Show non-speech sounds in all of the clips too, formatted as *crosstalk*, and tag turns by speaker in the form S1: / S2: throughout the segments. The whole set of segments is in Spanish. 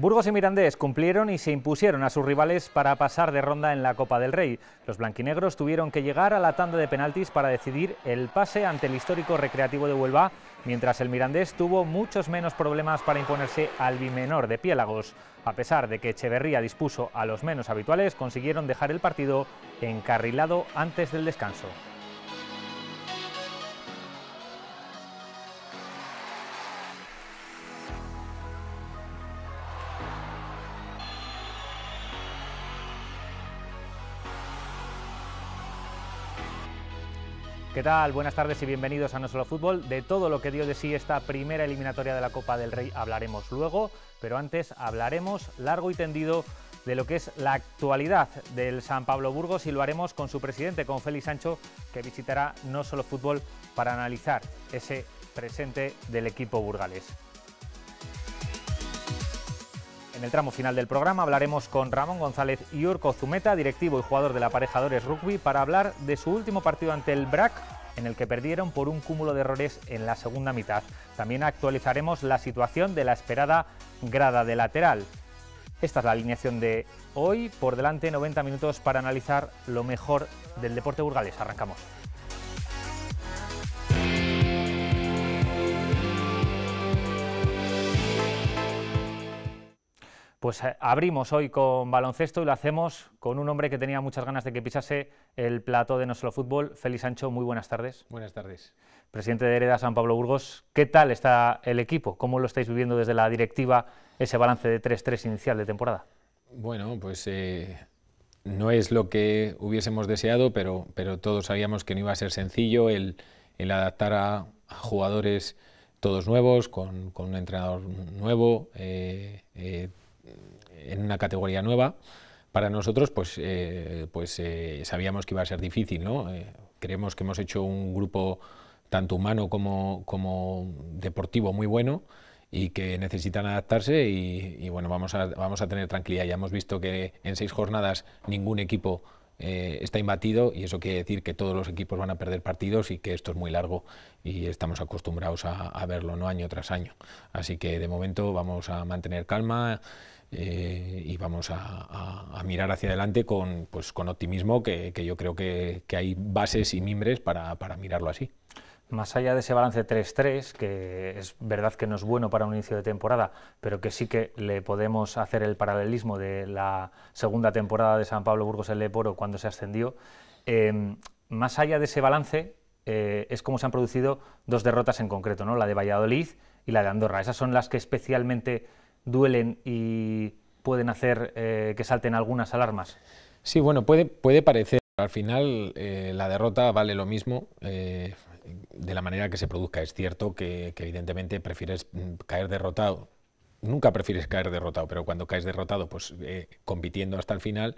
S1: Burgos y Mirandés cumplieron y se impusieron a sus rivales para pasar de ronda en la Copa del Rey. Los blanquinegros tuvieron que llegar a la tanda de penaltis para decidir el pase ante el histórico Recreativo de Huelva, mientras el Mirandés tuvo muchos menos problemas para imponerse al bimenor de Piélagos. A pesar de que Echeverría dispuso a los menos habituales, consiguieron dejar el partido encarrilado antes del descanso. ¿Qué tal? Buenas tardes y bienvenidos a No Solo Fútbol. De todo lo que dio de sí esta primera eliminatoria de la Copa del Rey hablaremos luego, pero antes hablaremos largo y tendido de lo que es la actualidad del San Pablo Burgos y lo haremos con su presidente, con Félix Sancho, que visitará No Solo Fútbol para analizar ese presente del equipo burgalés. En el tramo final del programa hablaremos con Ramón González y Urko Zumeta, directivo y jugador de la Aparejadores Rugby, para hablar de su último partido ante el BRAC, en el que perdieron por un cúmulo de errores en la segunda mitad. También actualizaremos la situación de la esperada grada de lateral. Esta es la alineación de hoy, por delante 90 minutos para analizar lo mejor del deporte burgalés. Arrancamos. Pues eh, abrimos hoy con baloncesto y lo hacemos con un hombre que tenía muchas ganas de que pisase el plato de No Solo Fútbol. Félix Ancho, muy buenas tardes. Buenas tardes. Presidente de Hereda San Pablo Burgos, ¿qué tal está el equipo? ¿Cómo lo estáis viviendo desde la directiva ese balance de 3-3 inicial de temporada?
S2: Bueno, pues eh, no es lo que hubiésemos deseado, pero, pero todos sabíamos que no iba a ser sencillo el, adaptar a, jugadores todos nuevos, con, un entrenador nuevo, eh, eh, en una categoría nueva. Para nosotros, pues, eh, pues eh, sabíamos que iba a ser difícil, ¿no? creemos que hemos hecho un grupo tanto humano como, como deportivo muy bueno y que necesitan adaptarse y, bueno, vamos a, vamos a tener tranquilidad. Ya hemos visto que en seis jornadas ningún equipo está imbatido y eso quiere decir que todos los equipos van a perder partidos y que esto es muy largo y estamos acostumbrados a, a verlo no año tras año. Así que de momento vamos a mantener calma. Eh, y vamos a, mirar hacia adelante con, pues, con optimismo, que, yo creo que, hay bases y mimbres para, mirarlo así.
S1: Más allá de ese balance 3-3, que es verdad que no es bueno para un inicio de temporada, pero que sí que le podemos hacer el paralelismo de la segunda temporada de San Pablo Burgos el Leporo cuando se ascendió, em, más allá de ese balance, eh, es como se han producido dos derrotas en concreto, ¿no? la de Valladolid y la de Andorra. Esas son las que especialmente duelen y pueden hacer eh, que salten algunas alarmas? Sí, bueno, puede, puede parecer. Al final, eh,
S2: la derrota vale lo mismo. Eh, de la manera que se produzca, es cierto que, evidentemente prefieres mm, caer derrotado nunca prefieres caer derrotado, pero cuando caes derrotado, pues compitiendo hasta el final,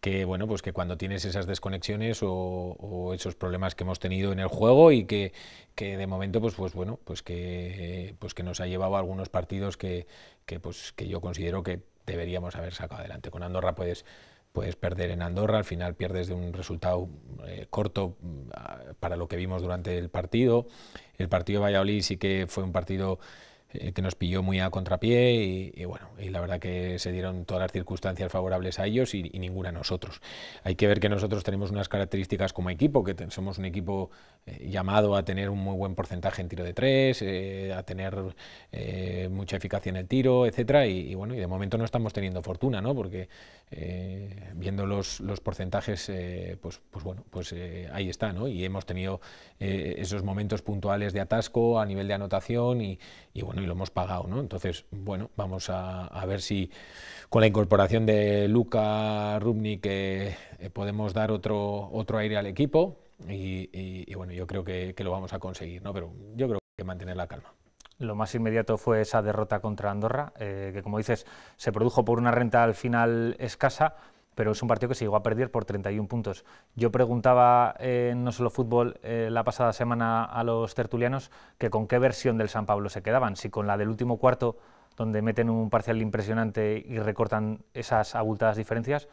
S2: que bueno, pues que cuando tienes esas desconexiones o, esos problemas que hemos tenido en el juego y que, de momento, pues, pues bueno, pues que, pues que nos ha llevado a algunos partidos que, que, pues, que yo considero que deberíamos haber sacado adelante. Con Andorra puedes, puedes perder en Andorra, al final pierdes de un resultado eh, corto mm, para lo que vimos durante el partido. El partido de Valladolid sí que fue un partido eh, que nos pilló muy a contrapié y, bueno, y la verdad que se dieron todas las circunstancias favorables a ellos y, ninguna a nosotros. Hay que ver que nosotros tenemos unas características como equipo, que somos un equipo eh, llamado a tener un muy buen porcentaje en tiro de tres, eh, a tener mucha eficacia en el tiro, etcétera, y, bueno, y de momento no estamos teniendo fortuna, ¿no? Porque viendo los, porcentajes, pues, pues bueno, pues ahí está, ¿no? Y hemos tenido esos momentos puntuales de atasco a nivel de anotación y bueno, y lo hemos pagado. ¿no? Entonces, bueno, vamos a, ver si con la incorporación de Luca Rubni, que eh, eh, podemos dar otro, otro aire al equipo y, bueno, yo creo que, lo vamos a conseguir, ¿no? pero yo creo que mantener la calma.
S1: Lo más inmediato fue esa derrota contra Andorra, eh, que como dices, se produjo por una renta al final escasa pero es un partido que se llegó a perder por 31 puntos. Yo preguntaba en eh, no solo fútbol eh, la pasada semana a los tertulianos que con qué versión del San Pablo se quedaban, si con la del último cuarto donde meten un parcial impresionante y recortan esas abultadas diferencias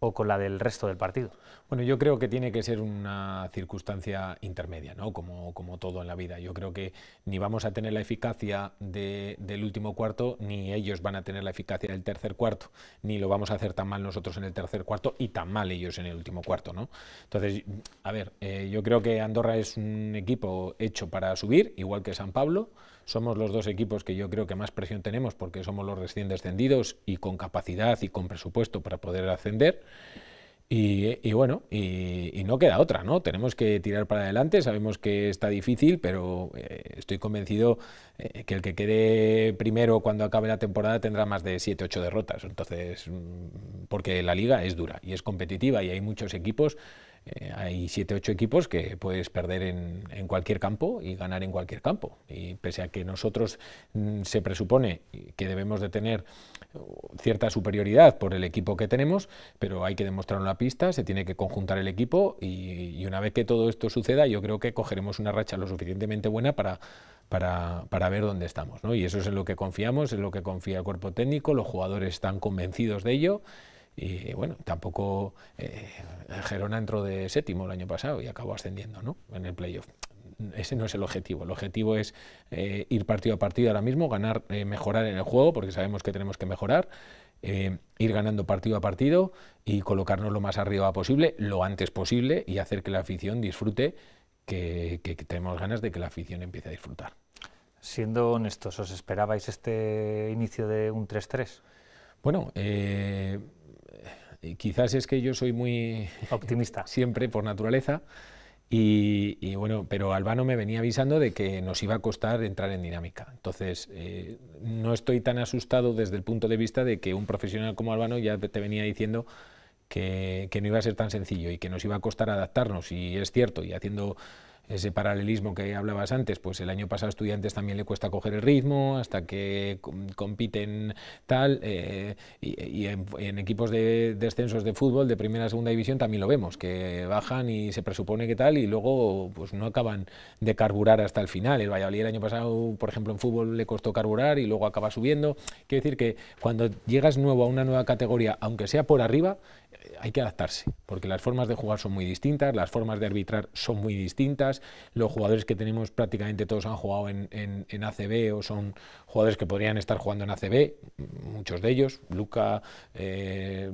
S1: o con la del resto del partido? Bueno, yo creo que tiene que ser una
S2: circunstancia intermedia, ¿no? como, como todo en la vida. Yo creo que ni vamos a tener la eficacia del último cuarto, ni ellos van a tener la eficacia del tercer cuarto, ni lo vamos a hacer tan mal nosotros en el tercer cuarto y tan mal ellos en el último cuarto. ¿no? Entonces, a ver, eh, yo creo que Andorra es un equipo hecho para subir, igual que San Pablo somos los dos equipos que yo creo que más presión tenemos porque somos los recién descendidos y con capacidad y con presupuesto para poder ascender. Y, bueno, y, no queda otra, ¿no? Tenemos que tirar para adelante, sabemos que está difícil, pero eh, estoy convencido eh, que el que quede primero cuando acabe la temporada tendrá más de 7, 8 derrotas. Entonces, mm, porque la liga es dura y es competitiva y hay muchos equipos eh, hay 7, ocho equipos que puedes perder en, cualquier campo y ganar en cualquier campo. Y pese a que nosotros mm, se presupone que debemos de tener cierta superioridad por el equipo que tenemos, pero hay que demostrar una pista, se tiene que conjuntar el equipo y, una vez que todo esto suceda, yo creo que cogeremos una racha lo suficientemente buena para, ver dónde estamos. Y eso es en lo que confiamos, en lo que confía el cuerpo técnico, los jugadores están convencidos de ello. Y bueno, tampoco eh, Gerona entró de séptimo el año pasado y acabó ascendiendo ¿no? en el playoff. Ese no es el objetivo. El objetivo es eh, ir partido a partido ahora mismo, ganar, eh, mejorar en el juego, porque sabemos que tenemos que mejorar, eh, ir ganando partido a partido y colocarnos lo más arriba posible, lo antes posible, y hacer que la afición disfrute, que, tenemos ganas de que la afición empiece a disfrutar. Siendo honestos, ¿os esperabais este inicio de un 3-3? Bueno, eh, quizás es que yo soy muy... *laughs* Optimista. siempre por naturaleza. Y, bueno, pero Albano me venía avisando de que nos iba a costar entrar en dinámica. Entonces, eh, no estoy tan asustado desde el punto de vista de que un profesional como Albano ya te venía diciendo que, que no iba a ser tan sencillo y que nos iba a costar adaptarnos. Y es cierto, y haciendo ese paralelismo que hablabas antes, pues el año pasado a estudiantes también le cuesta coger el ritmo, hasta que compiten tal, eh, y, en, equipos de descensos de fútbol de primera a segunda división también lo vemos, que bajan y se presupone que tal, y luego pues no acaban de carburar hasta el final. El Valladolid el año pasado, por ejemplo, en fútbol le costó carburar y luego acaba subiendo. Quiere decir que cuando llegas nuevo a una nueva categoría, aunque sea por arriba, hay que adaptarse, porque las formas de jugar son muy distintas, las formas de arbitrar son muy distintas, los jugadores que tenemos prácticamente todos han jugado en, ACB o son jugadores que podrían estar jugando en ACB, muchos de ellos, Luca, eh,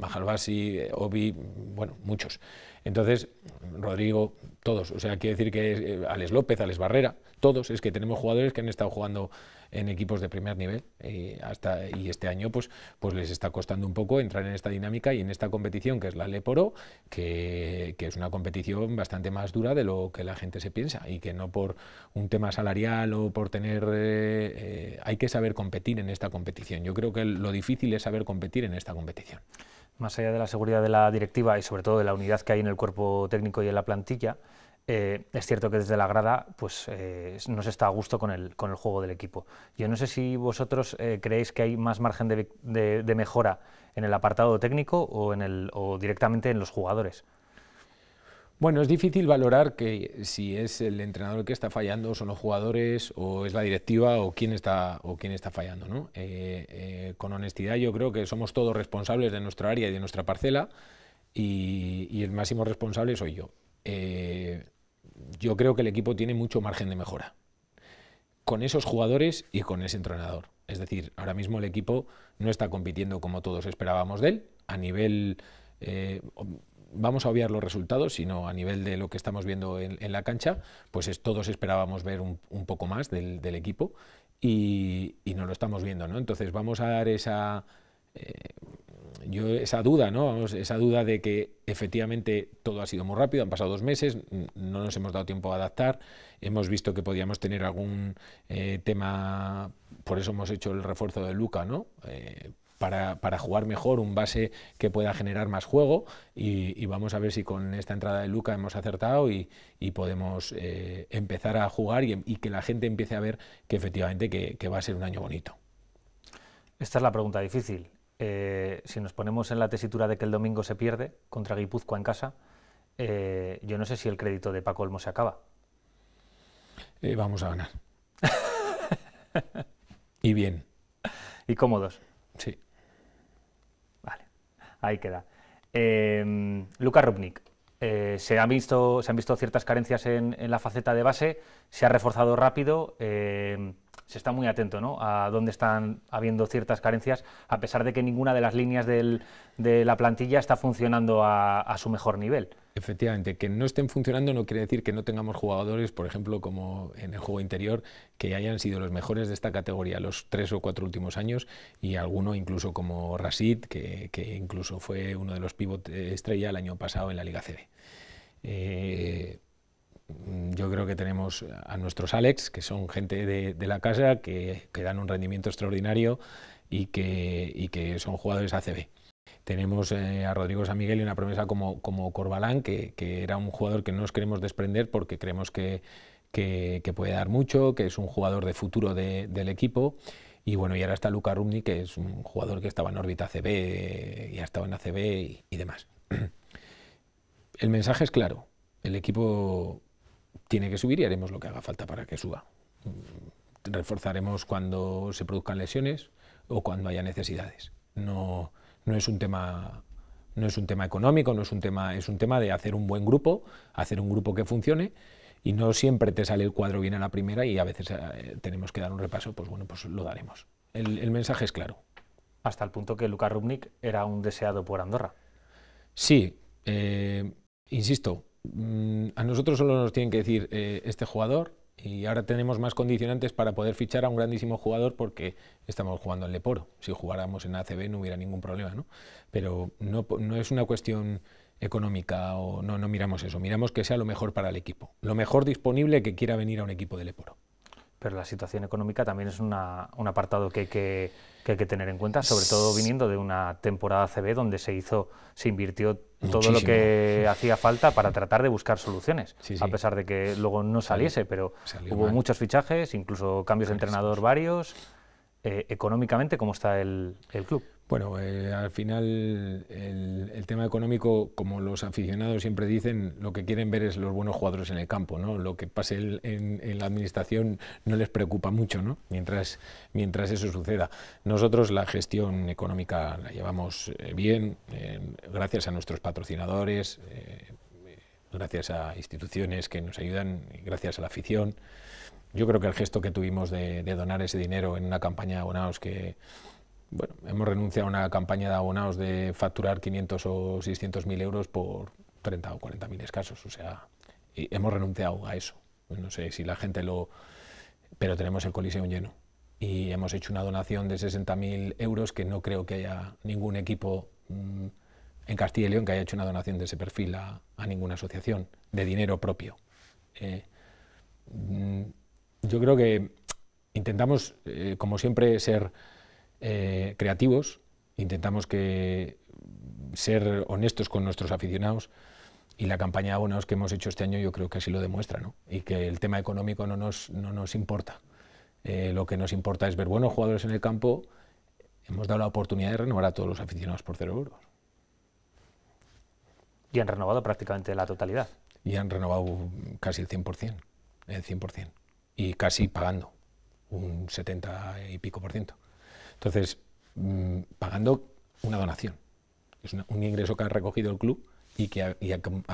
S2: Mahalbasi, Obi, bueno, muchos. Entonces, Rodrigo, todos, o sea, quiero decir que eh, Alex López, Alex Barrera, todos, es que tenemos jugadores que han estado jugando en equipos de primer nivel eh, hasta, y este año pues, pues les está costando un poco entrar en esta dinámica y en esta competición que es la Leporo, que, es una competición bastante más dura de lo que la gente se piensa y que no por un tema salarial o por tener... Eh, eh, hay que saber competir en esta competición. Yo creo que lo difícil es saber competir en esta competición.
S1: Más allá de la seguridad de la directiva y sobre todo de la unidad que hay en el cuerpo técnico y en la plantilla, eh, es cierto que desde la grada pues, eh, no se está a gusto con el, juego del equipo. Yo no sé si vosotros eh, creéis que hay más margen de, mejora en el apartado técnico o, en el, directamente en los jugadores.
S2: Bueno, es difícil valorar que si es el entrenador el que está fallando, son los jugadores, o es la directiva, o quién está, o quién está fallando. con honestidad yo creo que somos todos responsables de nuestra área y de nuestra parcela, y, el máximo responsable soy yo yo creo que el equipo tiene mucho margen de mejora con esos jugadores y con ese entrenador. Es decir, ahora mismo el equipo no está compitiendo como todos esperábamos de él. A nivel, eh, vamos a obviar los resultados, sino a nivel de lo que estamos viendo en, la cancha, pues todos esperábamos ver un, poco más del, equipo y, no lo estamos viendo. ¿no? Entonces vamos a dar esa... Eh, yo esa duda, ¿no? esa duda de que efectivamente todo ha sido muy rápido, han pasado dos meses, no nos hemos dado tiempo a adaptar, hemos visto que podíamos tener algún eh, tema, por eso hemos hecho el refuerzo de Luca, ¿no? Eh, para, jugar mejor, un base que pueda generar más juego y, vamos a ver si con esta entrada de Luca hemos acertado y, podemos eh, empezar a jugar y, que la gente empiece a ver que efectivamente que va a ser un año bonito.
S1: Esta es la pregunta difícil. Eh, si nos ponemos en la tesitura de que el domingo se pierde contra Guipúzcoa en casa, eh, yo no sé si el crédito de Paco Olmo se acaba. Eh, vamos a ganar. y bien. Y cómodos. Sí. Vale, ahí queda. Em, Luca Rubnik, se, han visto, se han visto ciertas carencias en, la faceta de base, se ha reforzado rápido, em, se está muy atento a dónde están habiendo ciertas carencias, a pesar de que ninguna de las líneas de la plantilla está funcionando a, su mejor nivel. Efectivamente, que no
S2: estén funcionando no quiere decir que no tengamos jugadores, por ejemplo, como en el juego interior, que hayan sido los mejores de esta categoría los tres o cuatro últimos años, y alguno incluso como Rasid, que, incluso fue uno de los pivot estrella el año pasado en la Liga CD. Mm, yo creo que tenemos a nuestros Alex, que son gente de, la casa, que, dan un rendimiento extraordinario y que, que son jugadores ACB. Tenemos eh, a Rodrigo San Miguel y una promesa como, como Corbalán, que, era un jugador que no nos queremos desprender porque creemos que, puede dar mucho, que es un jugador de futuro del equipo. Y bueno, y ahora está Luca Rumni, que es un jugador que estaba en órbita ACB y ha estado en ACB y, y demás. *clears throat* El mensaje es claro. El equipo tiene que subir y haremos lo que haga falta para que suba. Mm, reforzaremos cuando se produzcan lesiones o cuando haya necesidades. No, no es un tema no es un tema económico, no es un tema, es un tema de hacer un buen grupo, hacer un grupo que funcione y no siempre te sale el cuadro bien a la primera y a veces eh, tenemos que dar un repaso, pues bueno, pues lo daremos. El, mensaje es claro. Hasta el punto que Lucas Rubnik era un deseado por Andorra. Sí, eh, insisto, Mm, a nosotros solo nos tienen que decir eh, este jugador y ahora tenemos más condicionantes para poder fichar a un grandísimo jugador porque estamos jugando en Leporo. Si jugáramos en ACB no hubiera ningún problema, ¿no? Pero no, es una cuestión económica o no, no miramos eso, miramos
S1: que sea lo mejor para el equipo, lo mejor disponible que quiera venir a un equipo de Leporo pero la situación económica también es un apartado que hay que, tener en cuenta, sobre todo viniendo de una temporada CB donde se hizo, se invirtió todo lo que hacía falta para tratar de buscar soluciones, a pesar de que luego no saliese, pero hubo muchos fichajes, incluso cambios de entrenador varios. Eh, económicamente, ¿cómo está el club? Bueno, eh, al
S2: final el, tema económico, como los aficionados siempre dicen, lo que quieren ver es los buenos jugadores en el campo, ¿no? Lo que pase en, la administración no les preocupa mucho, ¿no? Mientras, mientras eso suceda. Nosotros la gestión económica la llevamos eh, bien, gracias a nuestros patrocinadores, eh, gracias a instituciones que nos ayudan, gracias a la afición. Yo creo que el gesto que tuvimos de, de donar ese dinero en una campaña de abonados que bueno, hemos renunciado a una campaña de abonados de facturar 500 o 600 mil euros por 30 o 40 mil escasos. O sea, hemos renunciado a eso. Pues no sé si la gente lo... Pero tenemos el coliseo lleno. Y hemos hecho una donación de 60.000 euros que no creo que haya ningún equipo mm, en Castilla y León que haya hecho una donación de ese perfil a, ninguna asociación, de dinero propio. Eh, mm, yo creo que intentamos, eh, como siempre, ser eh, creativos, intentamos que mm, ser honestos con nuestros aficionados y la campaña de abonados que hemos hecho este año yo creo que así lo demuestra, Y que el tema económico no nos, no nos importa. Eh, lo que nos importa es ver buenos jugadores en el campo. Hemos dado la oportunidad de renovar a todos los aficionados
S1: por cero euros. Y han renovado prácticamente la totalidad.
S2: Y han renovado mm, casi el 100%, el 100%, y casi pagando un 70 y pico por ciento. Entonces, mm, pagando una donación. Es un ingreso que ha recogido el club y que ha,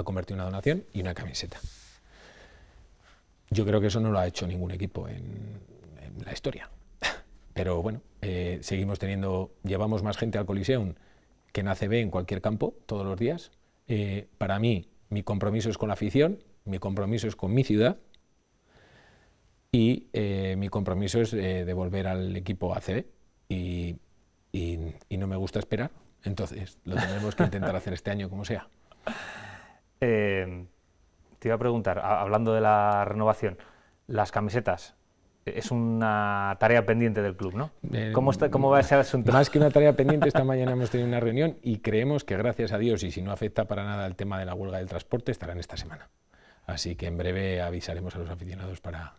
S2: convertido en una donación y una camiseta. Yo creo que eso no lo ha hecho ningún equipo en, la historia. *laughs* Pero bueno, eh, seguimos teniendo, llevamos más gente al Coliseum que en ACB en cualquier campo todos los días. Eh, para mí, mi compromiso es con la afición, mi compromiso es con mi ciudad y eh, mi compromiso es devolver al equipo ACB y, no me gusta esperar. Entonces, lo
S1: tenemos que intentar hacer este año como sea. *laughs* Eh, te iba a preguntar, hablando de la renovación, las camisetas. Eh, es una tarea pendiente del club, ¿no?
S2: Eh, ¿Cómo, está, ¿Cómo va el asunto? Más que una tarea *laughs* pendiente, esta mañana hemos tenido una reunión y creemos que, gracias a Dios, y si no afecta para nada el tema de la huelga del transporte, estarán esta semana. Así que en breve avisaremos a los aficionados para...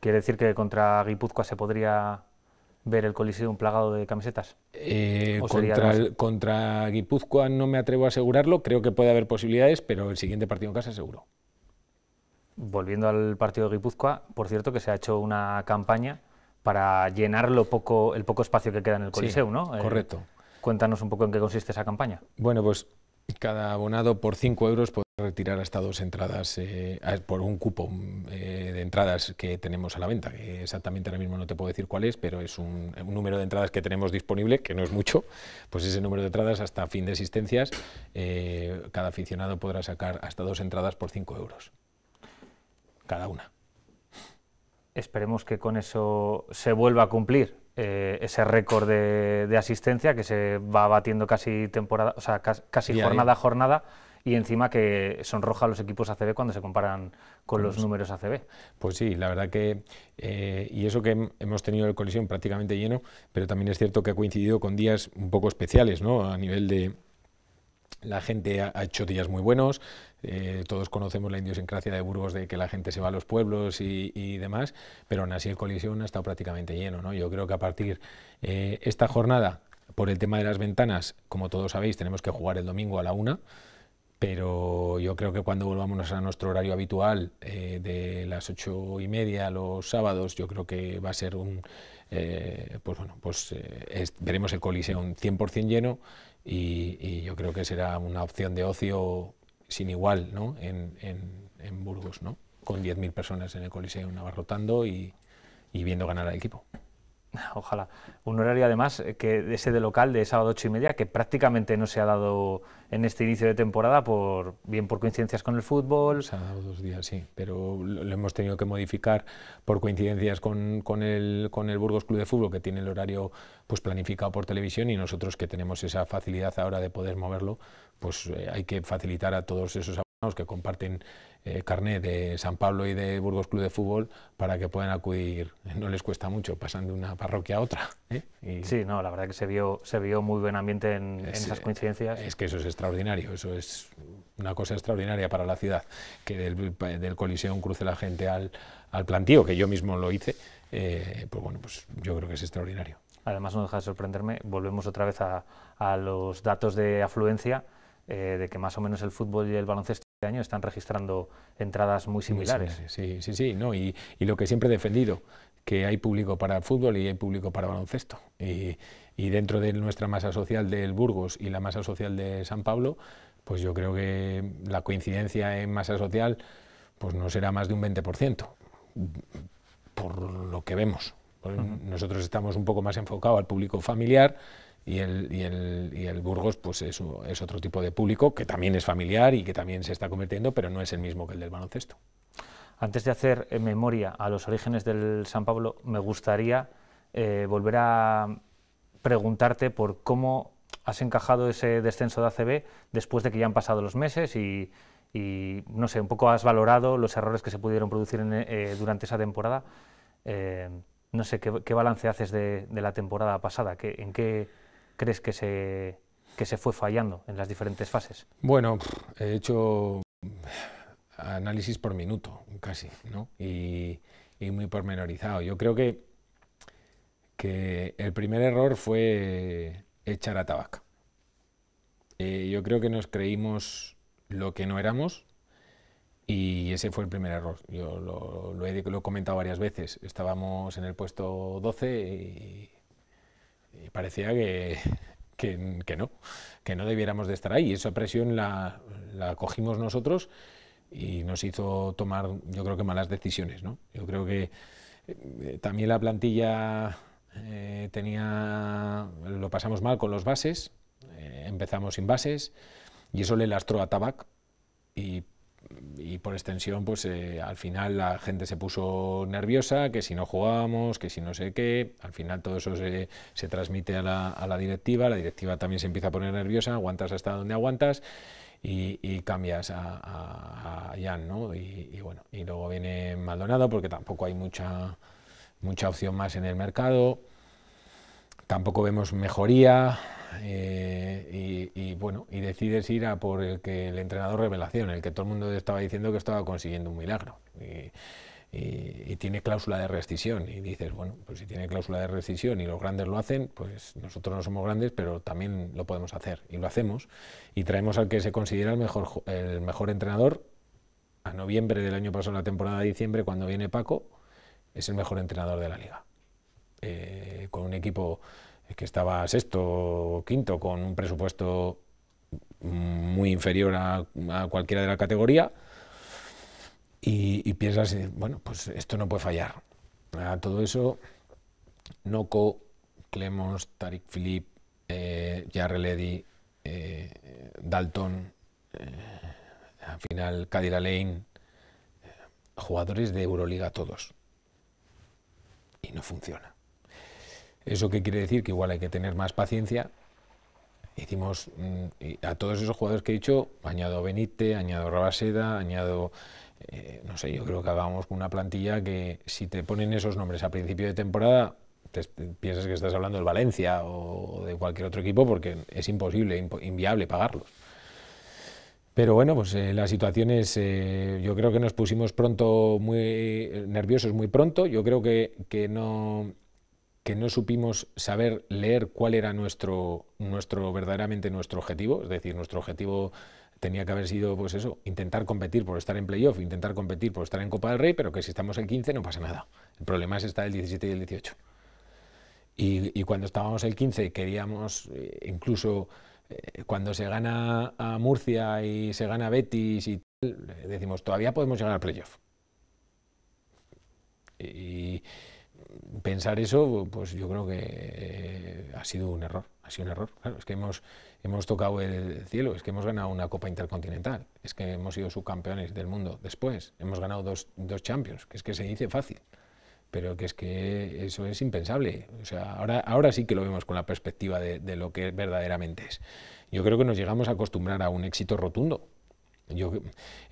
S1: ¿Quiere decir que contra Guipúzcoa se podría ver el coliseo un plagado de camisetas? Eh, contra, Guipúzcoa no me atrevo a asegurarlo, creo que puede haber posibilidades, pero el siguiente partido en casa seguro. Volviendo al partido de Guipúzcoa, por cierto que se ha hecho una campaña para llenar lo poco, el poco espacio que queda en el coliseo ¿no? Eh, correcto. cuéntanos un poco en qué consiste esa campaña. Bueno, pues cada abonado por 5 euros retirar hasta dos
S2: entradas eh, por un cupo eh, de entradas que tenemos a la venta. que exactamente ahora mismo no te puedo decir cuál es, pero es un, número de entradas que tenemos disponible, que no es mucho, pues ese número de entradas hasta fin de asistencias, eh, cada aficionado podrá sacar hasta dos entradas por cinco
S1: euros, cada una. Esperemos que con eso se vuelva a cumplir, ese récord de, asistencia que se va batiendo casi temporada, sea, casi jornada a jornada y encima que son rojas los equipos ACB cuando se comparan con los números ACB. Pues sí, la verdad que, eh, y eso que
S2: hemos tenido el colisión prácticamente lleno, pero también es cierto que ha coincidido con días un poco especiales, ¿no? A nivel de, la gente ha hecho días muy buenos, eh, todos conocemos la idiosincrasia de Burgos de que la gente se va a los pueblos y, demás, pero aún así el colisión ha estado prácticamente lleno. ¿no? Yo creo que a partir eh, esta jornada, por el tema de las ventanas, como todos sabéis, tenemos que jugar el domingo a la una pero yo creo que cuando volvamos a nuestro horario habitual eh, de las ocho y media a los sábados, yo creo que va a ser un, eh, pues bueno, pues eh, veremos el Coliseum 100% lleno y, yo creo que será una opción de ocio sin igual, ¿no? En, Burgos, ¿no? Con 10.000 personas en el Coliseo abarrotando y, y viendo ganar
S1: al equipo. *laughs* ojalá, un horario además eh, que ese de local de sábado ocho y media que prácticamente no se ha dado en este inicio de temporada por bien por coincidencias con el fútbol. Sábado dos días, sí, pero lo, hemos tenido que modificar por coincidencias con,
S2: el, con el Burgos Club de Fútbol que tiene el horario pues planificado por televisión y nosotros que tenemos esa facilidad ahora de poder moverlo, pues eh, hay que facilitar a todos esos que comparten eh, carnet de San Pablo y de Burgos Club de Fútbol para que puedan acudir. No les cuesta mucho, pasan de una parroquia a otra. ¿eh? Y sí, no, la verdad que se vio, se vio muy buen ambiente en, esas eh, coincidencias. Es que eso es extraordinario, eso es una cosa extraordinaria para la ciudad, que del, coliseo cruce la gente al, plantío, que yo mismo lo hice, pues bueno,
S1: pues yo creo que es extraordinario. Además, no deja de sorprenderme, volvemos otra vez a, a los datos de afluencia, de que más o menos el fútbol y el baloncesto este año están registrando entradas muy similares. Sí, sí, sí, no, y, lo que siempre he defendido, que hay público
S2: para el fútbol y hay público para baloncesto. Y, dentro de nuestra masa social del Burgos y la masa social de San Pablo, pues yo creo que la coincidencia en masa social pues no será más de un 20%, por lo que vemos. Pues nosotros estamos un poco más enfocados al público familiar, y el, Burgos pues es, es, otro tipo de público que también es familiar y que también se está convirtiendo, pero no es el mismo
S1: que el del baloncesto. Antes de hacer eh, memoria a los orígenes del San Pablo, me gustaría eh, volver a preguntarte por cómo has encajado ese descenso de ACB después de que ya han pasado los meses y, no sé, un poco has valorado los errores que se pudieron producir eh, durante esa temporada. no sé, ¿qué, balance haces de, la temporada pasada? ¿Qué, ¿En en qué crees que se, que se fue fallando en las diferentes fases? Bueno,
S2: he hecho análisis por minuto, casi, ¿no? Y, y muy pormenorizado. Yo creo que, que el primer error fue echar a Tabaca. Eh, yo creo que nos creímos lo que no éramos y ese fue el primer error. Yo lo, he, lo he comentado varias veces. Estábamos en el puesto 12 y parecía que, no, que no debiéramos de estar ahí. Esa presión la, cogimos nosotros y nos hizo tomar, yo creo que malas decisiones. Yo creo que eh, también la plantilla eh, tenía, lo pasamos mal con los bases, eh, empezamos sin bases y eso le lastró a Tabac y y por extensión, pues eh, al final la gente se puso nerviosa, que si no jugábamos, que si no sé qué, al final todo eso se, se transmite a la, a la, directiva, la directiva también se empieza a poner nerviosa, aguantas hasta donde aguantas y, cambias a, Jan, ¿no? Y, bueno, y luego viene Maldonado porque tampoco hay mucha, mucha opción más en el mercado, tampoco vemos mejoría, eh, y, bueno, y decides ir a por el que el entrenador revelación, el que todo el mundo estaba diciendo que estaba consiguiendo un milagro. Y, tiene cláusula de rescisión. Y dices, bueno, pues si tiene cláusula de rescisión y los grandes lo hacen, pues nosotros no somos grandes, pero también lo podemos hacer. Y lo hacemos. Y traemos al que se considera el mejor, el mejor entrenador. A noviembre del año pasado, la temporada de diciembre, cuando viene Paco, es el mejor entrenador de la liga. Eh, con un equipo que estaba sexto o quinto con un presupuesto muy inferior a, cualquiera de la categoría, y, piensas, eh, bueno, pues esto no puede fallar. A todo eso, Noco, Clemons, Tariq Philippe, eh, Jarreledi, eh, Dalton, eh, al final kadira Lane, jugadores de Euroliga todos. Y no funciona. ¿Eso qué quiere decir? Que igual hay que tener más paciencia. Hicimos mm, a todos esos jugadores que he dicho, añado Benítez, añado Rabaseda, añado, eh, no sé, yo creo que hagamos con una plantilla que si te ponen esos nombres a principio de temporada, piensas que estás hablando del Valencia o, de cualquier otro equipo porque es imposible, inviable pagarlos. Pero bueno, pues eh, la situación es, eh, yo creo que nos pusimos pronto muy nerviosos muy pronto. Yo creo que, que no que no supimos saber leer cuál era nuestro, nuestro verdaderamente nuestro objetivo, es decir, nuestro objetivo tenía que haber sido, pues eso, intentar competir por estar en playoff, intentar competir por estar en Copa del Rey, pero que si estamos el 15 no pasa nada. El problema es estar el 17 y el 18. Y, cuando estábamos el 15 queríamos eh, incluso eh, cuando se gana a Murcia y se gana Betis y tal, eh, decimos, todavía podemos llegar al playoff. Y, pensar eso, pues yo creo que eh, ha sido un error, ha sido un error. Claro, es que hemos, hemos tocado el cielo, es que hemos ganado una Copa Intercontinental, es que hemos sido subcampeones del mundo después, hemos ganado dos, dos Champions, que es que se dice fácil, pero que es que eso es impensable. O sea, ahora, ahora sí que lo vemos con la perspectiva de lo que verdaderamente es. Yo creo que nos llegamos a acostumbrar a un éxito rotundo, yo,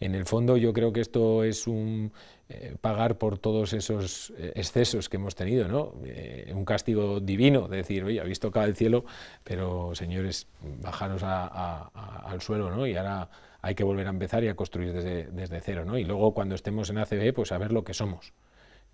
S2: en el fondo yo creo que esto es un eh, pagar por todos esos eh, excesos que hemos tenido, ¿no? Eh, un castigo divino, de decir, oye, visto tocado el cielo, pero señores, bajaros al suelo, ¿no? Y ahora hay que volver a empezar y a construir desde, cero, ¿no? Y luego cuando estemos en ACB, pues a ver lo que somos,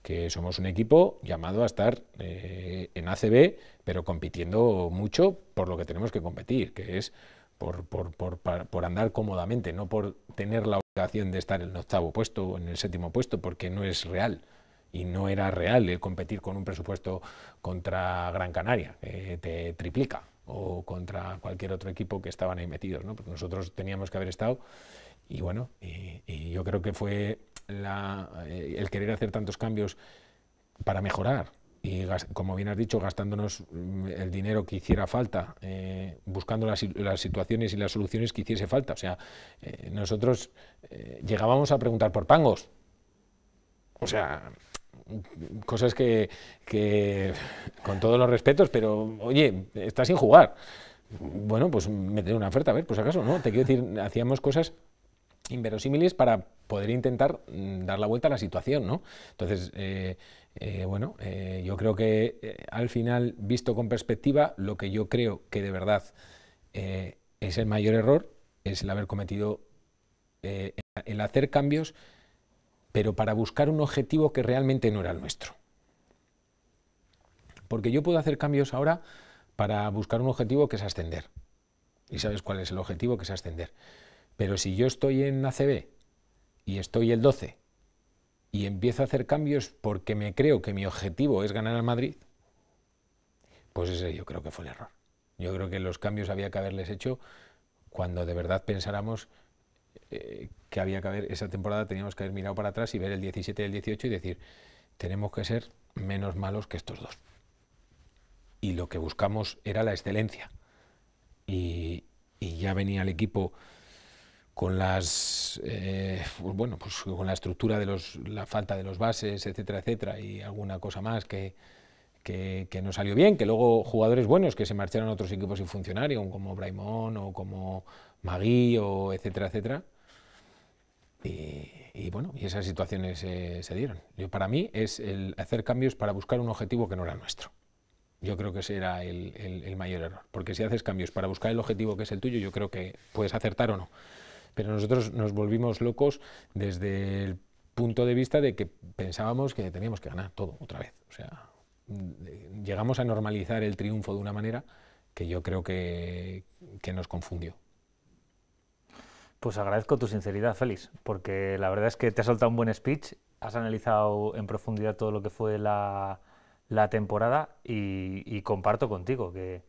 S2: que somos un equipo llamado a estar en ACB, pero compitiendo mucho por lo que tenemos que competir, que es por, por, por, por, andar cómodamente, no por tener la obligación de estar en el octavo puesto o en el séptimo puesto, porque no es real. Y no era real el competir con un presupuesto contra Gran Canaria, que te triplica, o contra cualquier otro equipo que estaban ahí metidos. ¿no? Porque nosotros teníamos que haber estado y bueno, yo creo que fue eh, el querer hacer tantos cambios para mejorar, y como bien has dicho, gastándonos mm, el dinero que hiciera falta, eh, buscando las, las, situaciones y las soluciones que hiciese falta. O sea, eh, nosotros eh, llegábamos a preguntar por pangos. O sea, cosas que, que, con todos los respetos, pero oye, está sin jugar. Bueno, pues meter una oferta, a ver, pues acaso, ¿no? Te quiero decir, hacíamos cosas inverosímiles para poder intentar mm, dar la vuelta a la situación, ¿no? Entonces, eh, eh, bueno, eh, yo creo que al final, visto con perspectiva, lo que yo creo que de verdad es el mayor error es el haber cometido, el hacer cambios, pero para buscar un objetivo que realmente no era el nuestro. Porque yo puedo hacer cambios ahora para buscar un objetivo que es ascender. Y sabes cuál es el objetivo que es ascender pero si yo estoy en ACB y estoy el 12 y empiezo a hacer cambios porque me creo que mi objetivo es ganar al Madrid, pues ese yo creo que fue el error. Yo creo que los cambios había que haberles hecho cuando de verdad pensáramos eh, que había que haber, esa temporada teníamos que haber mirado para atrás y ver el 17 y el 18 y decir, tenemos que ser menos malos que estos dos. Y lo que buscamos era la excelencia. y ya venía el equipo con las eh, pues bueno pues con la estructura de los la falta de los bases etcétera etcétera y alguna cosa más que, que, no salió bien que luego jugadores buenos que se marcharon a otros equipos y funcionaron como Braimón o como Magui o etcétera etcétera y, bueno y esas situaciones se dieron yo para mí es el hacer cambios para buscar un objetivo que no era nuestro yo creo que ese era el, el mayor error porque si haces cambios para buscar el objetivo que es el tuyo yo creo que puedes acertar o no pero nosotros nos volvimos locos desde el punto de vista de que pensábamos que teníamos que ganar todo otra vez. O sea, mm, llegamos a normalizar el triunfo de una manera que yo creo que, nos confundió.
S1: Pues agradezco tu sinceridad, Félix, porque la verdad es que te has soltado un buen speech, has analizado en profundidad todo lo que fue la, temporada y, comparto contigo que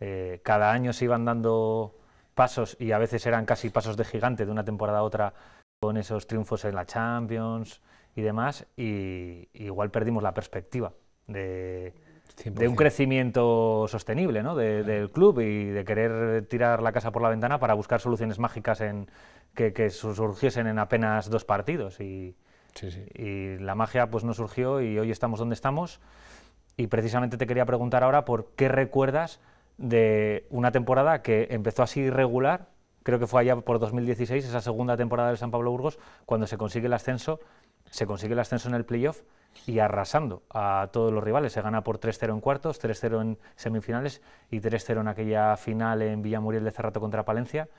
S1: eh, cada año se iban dando pasos, y a veces eran casi pasos de gigante de una temporada a otra con esos triunfos en la Champions y demás, y, igual perdimos la perspectiva de, un crecimiento sostenible ¿no? del club y de querer tirar la casa por la ventana para buscar soluciones mágicas en, que, surgiesen en apenas dos partidos. Y, y, la magia pues no surgió y hoy estamos donde estamos. Y precisamente te quería preguntar ahora por qué recuerdas de una temporada que empezó así irregular, creo que fue allá por 2016, esa segunda temporada de San Pablo Burgos, cuando se consigue el ascenso, se consigue el ascenso en el playoff y arrasando a todos los rivales. Se gana por 3-0 en cuartos, 3-0 en semifinales y 3-0 en aquella final en Villamuriel de Cerrato contra Palencia.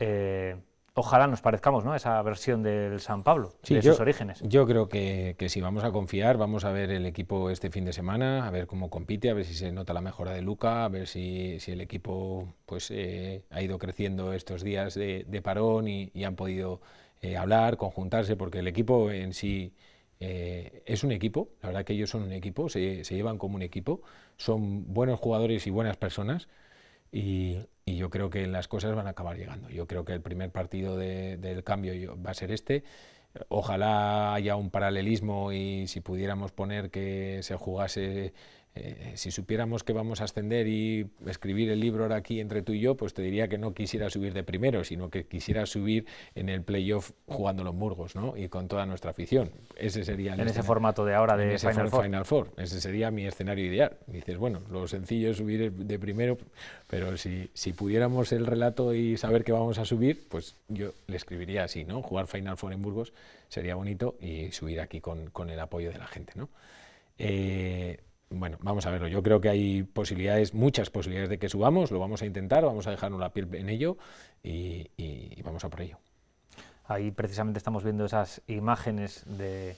S1: Eh, ojalá nos parezcamos ¿no? esa versión del San Pablo, de sus orígenes.
S2: Yo creo que, si vamos a confiar, vamos a ver el equipo este fin de semana, a ver cómo compite, a ver si se nota la mejora de Luca, a ver si, el equipo pues, eh, ha ido creciendo estos días de, parón y, han podido eh, hablar, conjuntarse, porque el equipo en sí... Eh, es un equipo, la verdad que ellos son un equipo, se, se llevan como un equipo, son buenos jugadores y buenas personas, y y yo creo que las cosas van a acabar llegando. Yo creo que el primer partido del cambio va a ser este. Ojalá haya un paralelismo y si pudiéramos poner que se jugase eh, si supiéramos que vamos a ascender y escribir el libro ahora aquí entre tú y yo, pues te diría que no quisiera subir de primero, sino que quisiera subir en el playoff jugando los Burgos, ¿no? Y con toda nuestra afición. Ese sería el En ese formato de ahora de Final, Four. Ese sería mi escenario ideal. dices, bueno, lo sencillo es subir de primero, pero si, pudiéramos el relato y saber que vamos a subir, pues yo le escribiría así, ¿no? Jugar Final Four en Burgos sería bonito y subir aquí con, con el apoyo de la gente, ¿no? Eh, bueno, vamos a verlo. Yo creo que hay posibilidades, muchas posibilidades de que subamos, lo vamos a intentar, vamos a dejarnos la piel
S1: en ello y, vamos a por ello. Ahí precisamente estamos viendo esas imágenes de,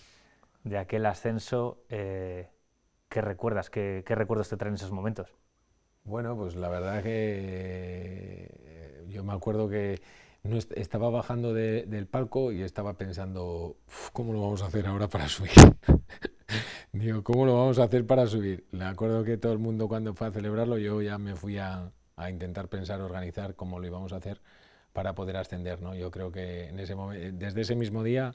S1: aquel ascenso. Eh, ¿Qué recuerdas? ¿Qué, recuerdos te traen esos momentos? Bueno, pues la verdad que eh,
S2: yo me acuerdo que estaba bajando del palco y estaba pensando, ¿cómo lo vamos a hacer ahora para *laughs* subir? Digo, ¿cómo lo vamos a hacer para subir? le acuerdo que todo el mundo cuando fue a celebrarlo, yo ya me fui a, intentar pensar, organizar cómo lo íbamos a hacer para poder ascender. ¿no? Yo creo que desde ese mismo día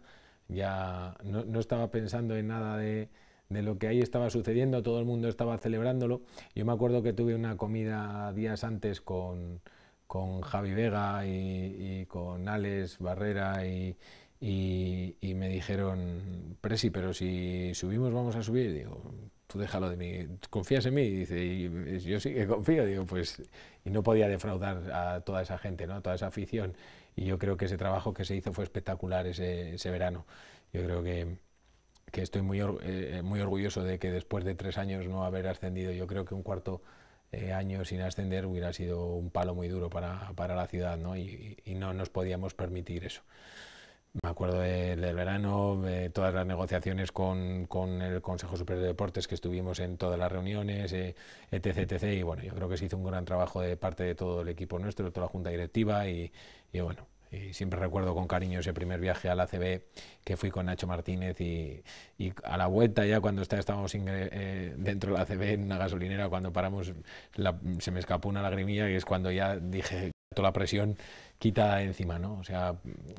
S2: ya no, estaba pensando en nada de, de lo que ahí estaba sucediendo, todo el mundo estaba celebrándolo. Yo me acuerdo que tuve una comida días antes con, con Javi Vega y, con Alex Barrera y, me dijeron, Presi, pero si subimos vamos a subir. Digo, tú déjalo de mí, confías en mí. Y dice, yo sí que confío. Digo, pues, y no podía defraudar a toda esa gente, ¿no? toda esa afición. Y yo creo que ese trabajo que se hizo fue espectacular ese, verano. Yo creo que, estoy muy, eh, muy orgulloso de que después de tres años no haber ascendido, yo creo que un cuarto eh, años sin ascender hubiera sido un palo muy duro para, la ciudad ¿no? Y, no nos podíamos permitir eso. Me acuerdo del verano, de todas las negociaciones con, el Consejo Superior de Deportes, que estuvimos en todas las reuniones, etc, eh, etc. Y bueno, yo creo que se hizo un gran trabajo de parte de todo el equipo nuestro, de toda la Junta Directiva y bueno, siempre recuerdo con cariño ese primer viaje a la CB que fui con Nacho Martínez y, a la vuelta ya cuando estábamos eh, dentro de la CB en una gasolinera, cuando paramos se me escapó una lagrimilla y es cuando ya dije toda la presión quita encima, ¿no? O sea,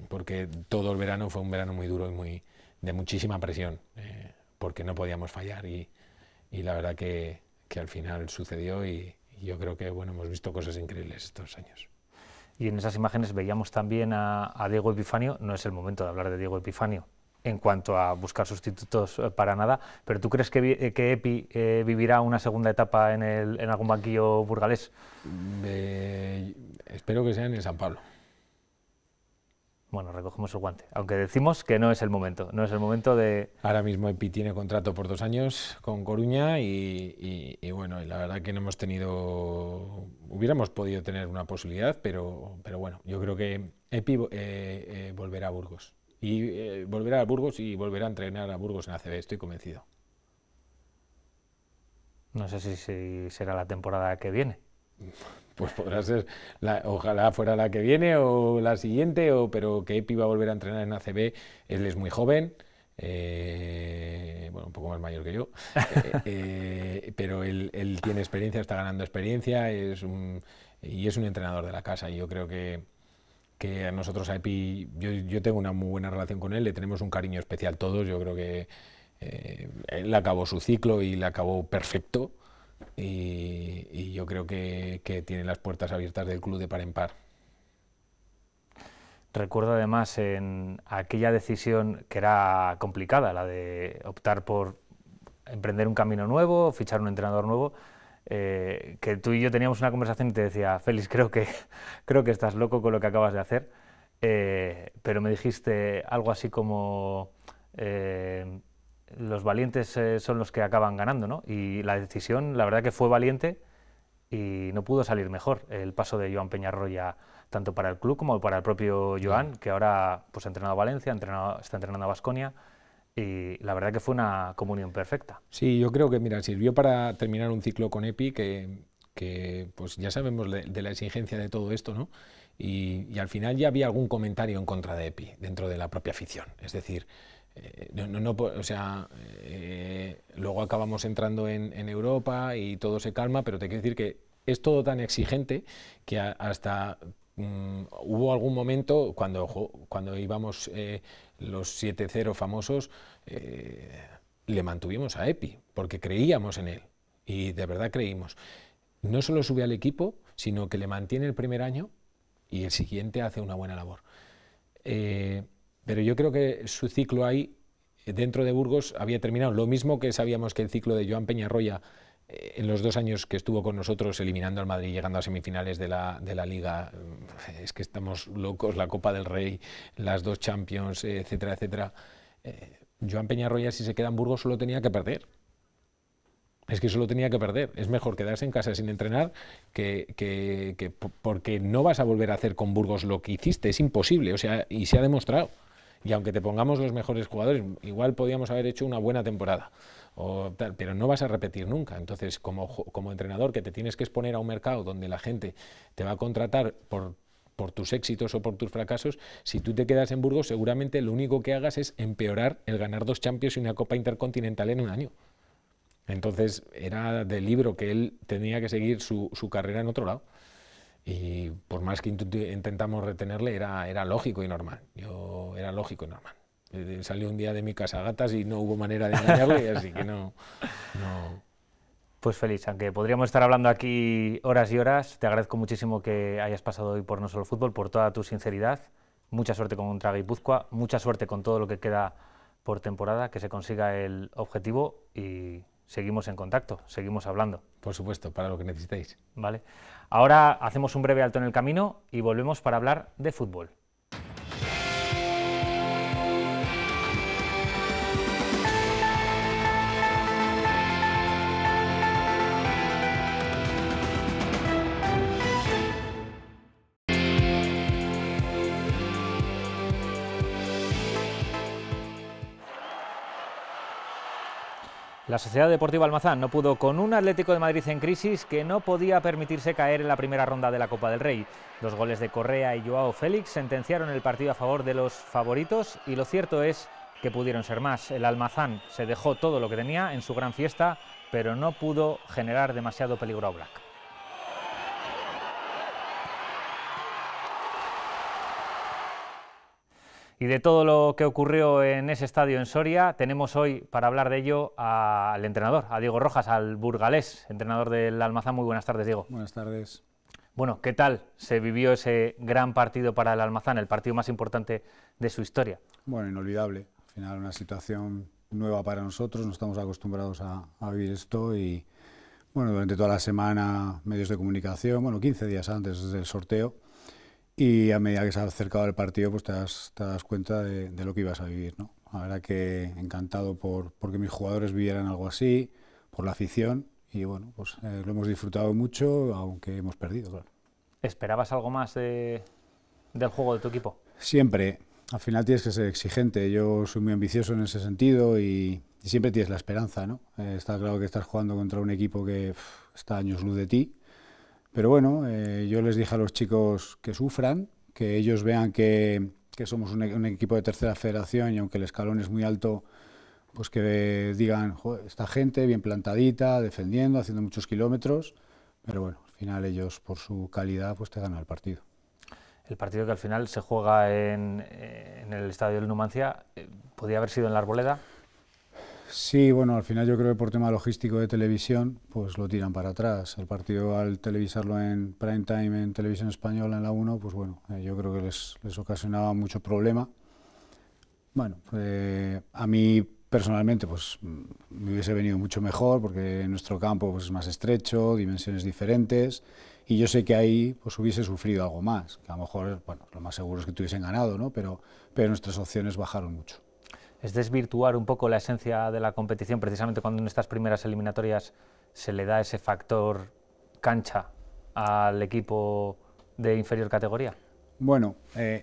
S2: porque todo el verano fue un verano muy duro y muy de muchísima presión, eh, porque no podíamos fallar y, la verdad
S1: que, al final sucedió y, y yo creo que, bueno, hemos visto cosas increíbles estos años y en esas imágenes veíamos también a, Diego Epifanio, no es el momento de hablar de Diego Epifanio en cuanto a buscar sustitutos eh, para nada, pero ¿tú crees que, eh, Epi eh, vivirá una segunda etapa en, algún banquillo burgalés? espero que sea en el San Pablo bueno, recogemos el guante. Aunque decimos que no es el momento, no es el momento de... Ahora mismo EPI tiene contrato por dos años con Coruña y,
S2: bueno, la verdad que no hemos tenido... Hubiéramos podido tener una posibilidad, pero, bueno, yo creo que EPI eh, eh, volverá a Burgos. Y eh, volverá a Burgos y volverá a entrenar a Burgos en ACB, estoy convencido. No sé si será la temporada que viene. *laughs* pues podrá ser, ojalá fuera la que viene o la siguiente, o, pero que Epi va a volver a entrenar en ACB, él es muy joven, eh, bueno, un poco más mayor que yo, eh, eh, pero él, tiene experiencia, está ganando experiencia es y es un entrenador de la casa. Y yo creo que, a nosotros, a Epi, yo, tengo una muy buena relación con él, le tenemos un cariño especial todos, yo creo que... él acabó su ciclo y le acabó perfecto y, yo creo que, tiene las puertas abiertas del club de par en par.
S1: Recuerdo además en aquella decisión que era complicada, la de optar por emprender un camino nuevo, fichar un entrenador nuevo, eh, que tú y yo teníamos una conversación y te decía, Félix, creo que, *laughs* creo que estás loco con lo que acabas de hacer, eh, pero me dijiste algo así como... Eh, los valientes eh, son los que acaban ganando, ¿no? Y la decisión, la verdad que fue valiente y no pudo salir mejor el paso de Joan Peñarroya tanto para el club como para el propio Joan, que ahora pues, ha entrenado Valencia, está entrenando a Basconia y la verdad que fue una comunión perfecta. Sí, yo creo que, mira, sirvió para
S2: terminar un ciclo con EPI que, pues ya sabemos de, la exigencia de todo esto, ¿no? Y, y al final ya había algún comentario en contra de EPI dentro de la propia afición. Es decir, eh, no, no, o sea, eh, luego acabamos entrando en, Europa y todo se calma, pero te quiero decir que es todo tan exigente que hasta mm, hubo algún momento cuando, cuando íbamos eh, los 7-0 famosos, le mantuvimos a Epi, porque creíamos en él y de verdad creímos. No solo sube al equipo, sino que le mantiene el primer año y el siguiente hace una buena labor pero yo creo que su ciclo ahí, eh, dentro de Burgos, había terminado. Lo mismo que sabíamos que el ciclo de Joan Peñarroya, eh, en los dos años que estuvo con nosotros, eliminando al Madrid, llegando a semifinales de la, de la Liga, eh, es que estamos locos, la Copa del Rey, las dos Champions, etcétera, etcétera. Joan Peñarroya, si se queda en Burgos, solo tenía que perder. Es que solo tenía que perder. Es mejor quedarse en casa sin entrenar que porque no vas a volver a hacer con Burgos lo que hiciste. Es imposible. O sea, y se ha demostrado y aunque te pongamos los mejores jugadores, igual podíamos haber hecho una buena temporada, pero no vas a repetir nunca. Entonces, como, entrenador que te tienes que exponer a un mercado donde la gente te va a contratar por tus éxitos o por tus fracasos, si tú te quedas en Burgos, seguramente lo único que hagas es empeorar el ganar dos Champions y una Copa Intercontinental en un año. Entonces era del libro que él tenía que seguir su carrera en otro lado. Y por más que intentamos retenerle, era, era lógico y normal. Yo era lógico y normal. Eh, eh, salió
S1: un día de mi casa gatas y no hubo manera de engañarle, *laughs* así que no, no. Pues feliz, aunque podríamos estar hablando aquí horas y horas. Te agradezco muchísimo que hayas pasado hoy por No Solo Fútbol, por toda tu sinceridad. Mucha suerte con contra Guipúzcoa, mucha suerte con todo lo que queda por temporada, que se consiga el objetivo y seguimos en contacto, seguimos hablando. Por supuesto, para lo que necesitéis. Vale. Ahora hacemos un breve alto en el camino y volvemos para hablar de fútbol. La Sociedad Deportiva Almazán no pudo con un Atlético de Madrid en crisis que no podía permitirse caer en la primera ronda de la Copa del Rey. Los goles de Correa y Joao Félix sentenciaron el partido a favor de los favoritos y lo cierto es que pudieron ser más. El Almazán se dejó todo lo que tenía en su gran fiesta, pero no pudo generar demasiado peligro a Black. Y de todo lo que ocurrió en ese estadio en Soria, tenemos hoy para hablar de ello al entrenador, a Diego Rojas, al burgalés, entrenador del Almazán. Muy buenas tardes, Diego. Buenas tardes. Bueno, ¿qué tal se vivió ese gran partido para el Almazán, el partido más importante de su historia?
S3: Bueno, inolvidable. Al final una situación nueva para nosotros, no estamos acostumbrados a, vivir esto y bueno, durante toda la semana medios de comunicación, bueno, 15 días antes del sorteo, y a medida que se ha acercado el partido, pues te das, cuenta de, lo que ibas a vivir. ¿no? La verdad que encantado por porque mis jugadores vivieran algo así, por la afición, y bueno, pues eh, lo hemos disfrutado mucho, aunque hemos perdido, claro.
S1: ¿Esperabas algo más del juego de tu equipo?
S3: Siempre. Al final tienes que ser exigente. Yo soy muy ambicioso en ese sentido y, siempre tienes la esperanza, ¿no? Eh, está claro que estás jugando contra un equipo que está años luz de ti pero bueno, eh, yo les dije a los chicos que sufran, que ellos vean que, somos e-, un, equipo de tercera federación y aunque el escalón es muy alto, pues que digan, esta gente bien plantadita, defendiendo, haciendo muchos kilómetros, pero bueno, al final ellos por su calidad pues te ganan el partido.
S1: El partido que al final se juega en, en el estadio del Numancia, eh, ¿podía haber sido en la Arboleda?
S3: Sí, bueno, al final yo creo que por tema logístico de televisión, pues lo tiran para atrás. El partido al televisarlo en prime time en televisión española en la 1, pues bueno, eh, yo creo que les, les, ocasionaba mucho problema. Bueno, eh, a mí personalmente pues mm, me hubiese venido mucho mejor porque nuestro campo pues, es más estrecho, dimensiones diferentes y yo sé que ahí pues hubiese sufrido algo más, que a lo mejor, bueno, lo más seguro es que tuviesen ganado, ¿no? Pero, pero nuestras opciones bajaron mucho
S1: es desvirtuar un poco la esencia de la competición, precisamente cuando en estas primeras eliminatorias se le da ese factor cancha al equipo de inferior categoría?
S3: Bueno, eh,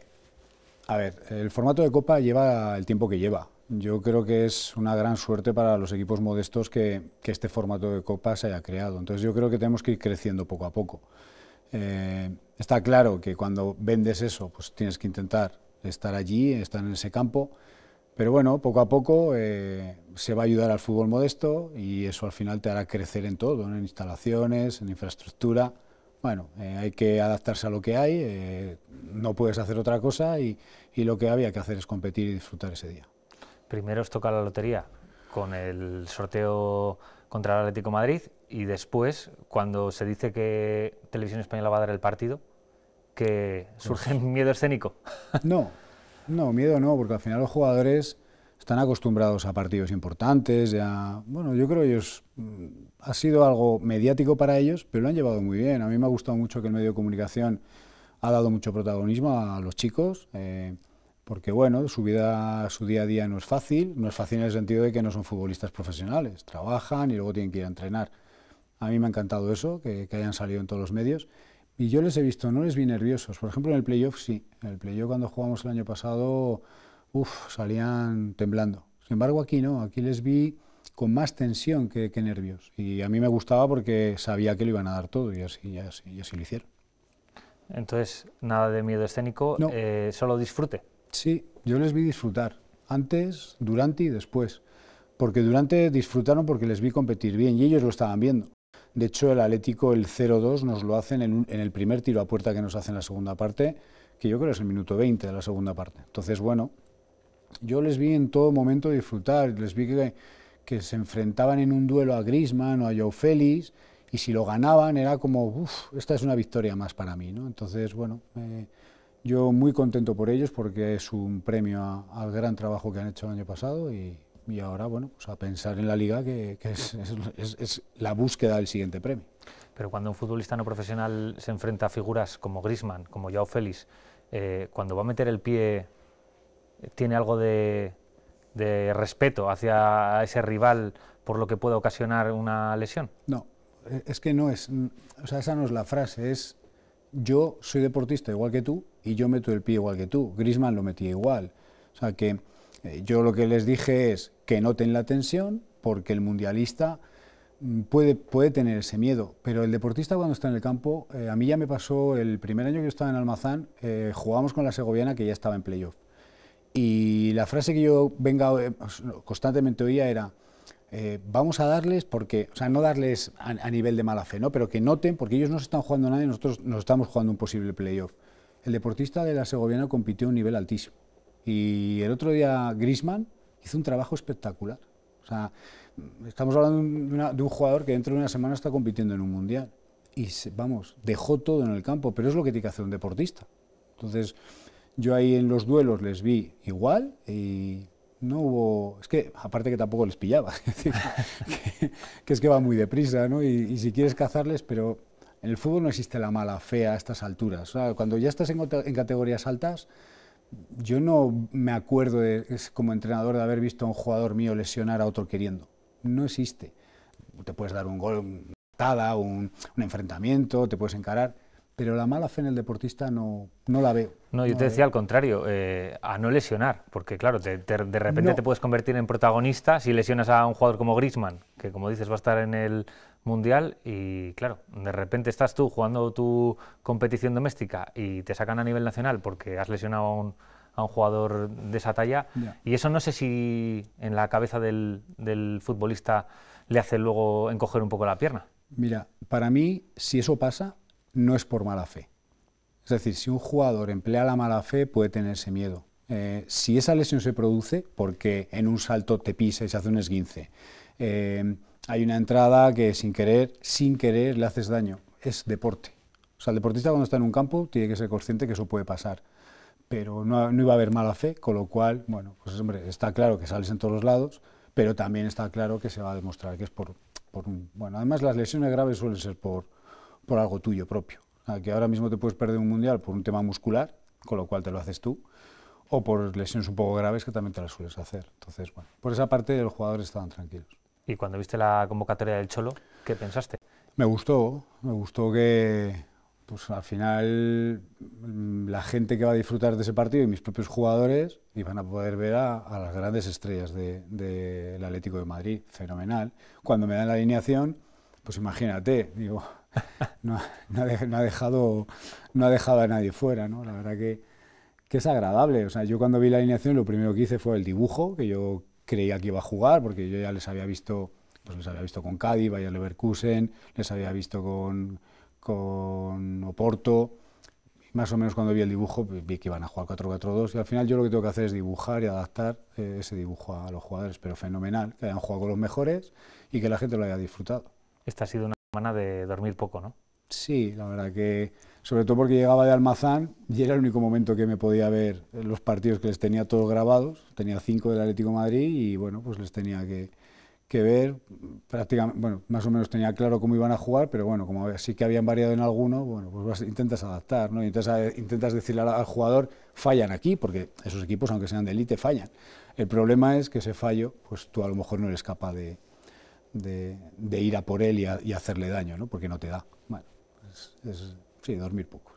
S3: a ver, el formato de Copa lleva el tiempo que lleva. Yo creo que es una gran suerte para los equipos modestos que, este formato de copa se haya creado. Entonces yo creo que tenemos que ir creciendo poco a poco. Eh, está claro que cuando vendes eso, pues tienes que intentar estar allí, estar en ese campo, pero bueno, poco a poco eh, se va a ayudar al fútbol modesto y eso al final te hará crecer en todo, en instalaciones, en infraestructura. Bueno, eh, hay que adaptarse a lo que hay, eh, no puedes hacer otra cosa y, lo que había que hacer es competir y disfrutar ese día.
S1: Primero os toca la lotería con el sorteo contra el Atlético Madrid y después, cuando se dice que Televisión Española va a dar el partido, que surge miedo escénico.
S3: No, no, miedo no, porque al final los jugadores están acostumbrados a partidos importantes, ya, bueno, yo creo que ellos mm, ha sido algo mediático para ellos, pero lo han llevado muy bien. A mí me ha gustado mucho que el medio de comunicación ha dado mucho protagonismo a los chicos, eh, porque bueno, su vida, su día a día no es fácil, no es fácil en el sentido de que no son futbolistas profesionales, trabajan y luego tienen que ir a entrenar. A mí me ha encantado eso, que hayan salido en todos los medios. Y yo les he visto, no les vi nerviosos. Por ejemplo, en el playoff sí. En el playoff cuando jugamos el año pasado, uff, salían temblando. Sin embargo, aquí no. Aquí les vi con más tensión que, nervios. Y a mí me gustaba porque sabía que lo iban a dar todo y así, lo hicieron.
S1: Entonces, nada de miedo escénico, eh, solo disfrute.
S3: Sí, yo les vi disfrutar, antes, durante y después. Porque durante disfrutaron porque les vi competir bien y ellos lo estaban viendo. De hecho, el Atlético, el 0-2, nos lo hacen en, el primer tiro a puerta que nos hacen la segunda parte, que yo creo es el minuto 20 de la segunda parte. Entonces, bueno, yo les vi en todo momento disfrutar, les vi que, se enfrentaban en un duelo a Grisman o a Joe Félix, y si lo ganaban era como, uff, esta es una victoria más para mí, ¿no? Entonces, bueno, eh, yo muy contento por ellos porque es un premio al gran trabajo que han hecho el año pasado y y ahora, bueno, pues a pensar en la liga, que, es, la búsqueda del siguiente premio.
S1: Pero cuando un futbolista no profesional se enfrenta a figuras como Grisman, como Yao Félix, eh, cuando va a meter el pie, eh, ¿tiene algo de, de respeto hacia ese rival por lo que pueda ocasionar una lesión?
S3: No, e, es que no es, o sea, esa no es la frase, es yo soy deportista igual que tú y yo meto el pie igual que tú, Grisman lo metía igual, o sea que eh, yo lo que les dije es que noten la tensión, porque el mundialista mm, puede, tener ese miedo, pero el deportista cuando está en el campo, eh, a mí ya me pasó el primer año que yo estaba en Almazán, eh, jugamos con la Segoviana que ya estaba en playoff. Y la frase que yo venga, constantemente oía era, vamos a darles, porque, o sea, no darles a, nivel de mala fe, ¿no? pero que noten, porque ellos no se están jugando nada y nosotros nos estamos jugando un posible playoff. El deportista de la Segoviana compitió a un nivel altísimo. Y el otro día Grisman hizo un trabajo espectacular. O sea, estamos hablando de, un jugador que dentro de una semana está compitiendo en un mundial. Y vamos, dejó todo en el campo, pero es lo que tiene que hacer un deportista. Entonces, yo ahí en los duelos les vi igual y no hubo. Es que, aparte que tampoco les pillaba, *laughs* que, que, es que va muy deprisa, ¿no? Y, si quieres cazarles, pero en el fútbol no existe la mala fe a estas alturas. cuando ya estás en, en categorías altas, yo no me acuerdo de, como entrenador de haber visto a un jugador mío lesionar a otro queriendo. No existe. Te puedes dar un gol, una un, enfrentamiento, te puedes encarar, pero la mala fe en el deportista no, no la veo. No, yo te decía
S1: al contrario, eh, a no lesionar, porque claro, de repente te puedes convertir en protagonista si lesionas a un jugador como Grisman, que como dices va a estar en el mundial y claro, de repente estás tú jugando tu competición doméstica y te sacan a nivel nacional porque has lesionado a un, jugador de esa talla y eso no sé si en la cabeza del, futbolista le hace luego encoger un poco la pierna.
S3: Mira, para mí si eso pasa no es por mala fe. Es decir, si un jugador emplea la mala fe puede tenerse miedo. Eh, si esa lesión se produce porque en un salto te pisa y se hace un esguince, eh, hay una entrada que sin querer, sin querer le haces daño. Es deporte. O sea, el deportista cuando está en un campo tiene que ser consciente que eso puede pasar. Pero no, iba a haber mala fe, con lo cual, bueno, pues hombre, está claro que sales en todos los lados, pero también está claro que se va a demostrar que es por, por un... Bueno, además las lesiones graves suelen ser por, por algo tuyo propio. que ahora mismo te puedes perder un mundial por un tema muscular, con lo cual te lo haces tú, o por lesiones un poco graves que también te las sueles hacer. Entonces, bueno,
S1: por esa parte los jugadores estaban tranquilos. Y cuando viste la convocatoria del Cholo, ¿qué pensaste?
S3: Me gustó, me gustó que pues al final mm, la gente que va a disfrutar de ese partido y mis propios jugadores iban a poder ver a, las grandes estrellas del Atlético de Madrid, fenomenal. Cuando me dan la alineación, pues imagínate, digo, *laughs* no, ha, dejado, no ha dejado a nadie fuera, ¿no? La verdad que, es agradable. O sea, yo cuando vi la alineación lo primero que hice fue el dibujo, que yo creía que iba a jugar, porque yo ya les había visto, pues les había visto con Cádiz, Bayer Leverkusen, les había visto con, con Oporto. Más o menos cuando vi el dibujo, pues, vi que iban a jugar 4-4-2 y al final yo lo que tengo que hacer es dibujar y adaptar eh, ese dibujo a los jugadores, pero fenomenal, que hayan jugado los mejores y que la gente lo haya disfrutado. Esta ha sido una semana de dormir poco, ¿no? Sí, la verdad que sobre todo porque llegaba de Almazán y era el único momento que me podía ver los partidos que les tenía todos grabados. Tenía cinco del Atlético Madrid y bueno, pues les tenía que, ver. Prácticamente, bueno, más o menos tenía claro cómo iban a jugar, pero bueno, como sí que habían variado en alguno, bueno, pues vas, intentas adaptar, ¿no? Intentas, eh, decirle al, jugador, fallan aquí, porque esos equipos, aunque sean de élite, fallan. El problema es que ese fallo, pues tú a lo mejor no eres capaz de, ir a por él y, hacerle daño, ¿no? Porque no te da. Bueno, es Sí, dormir poco.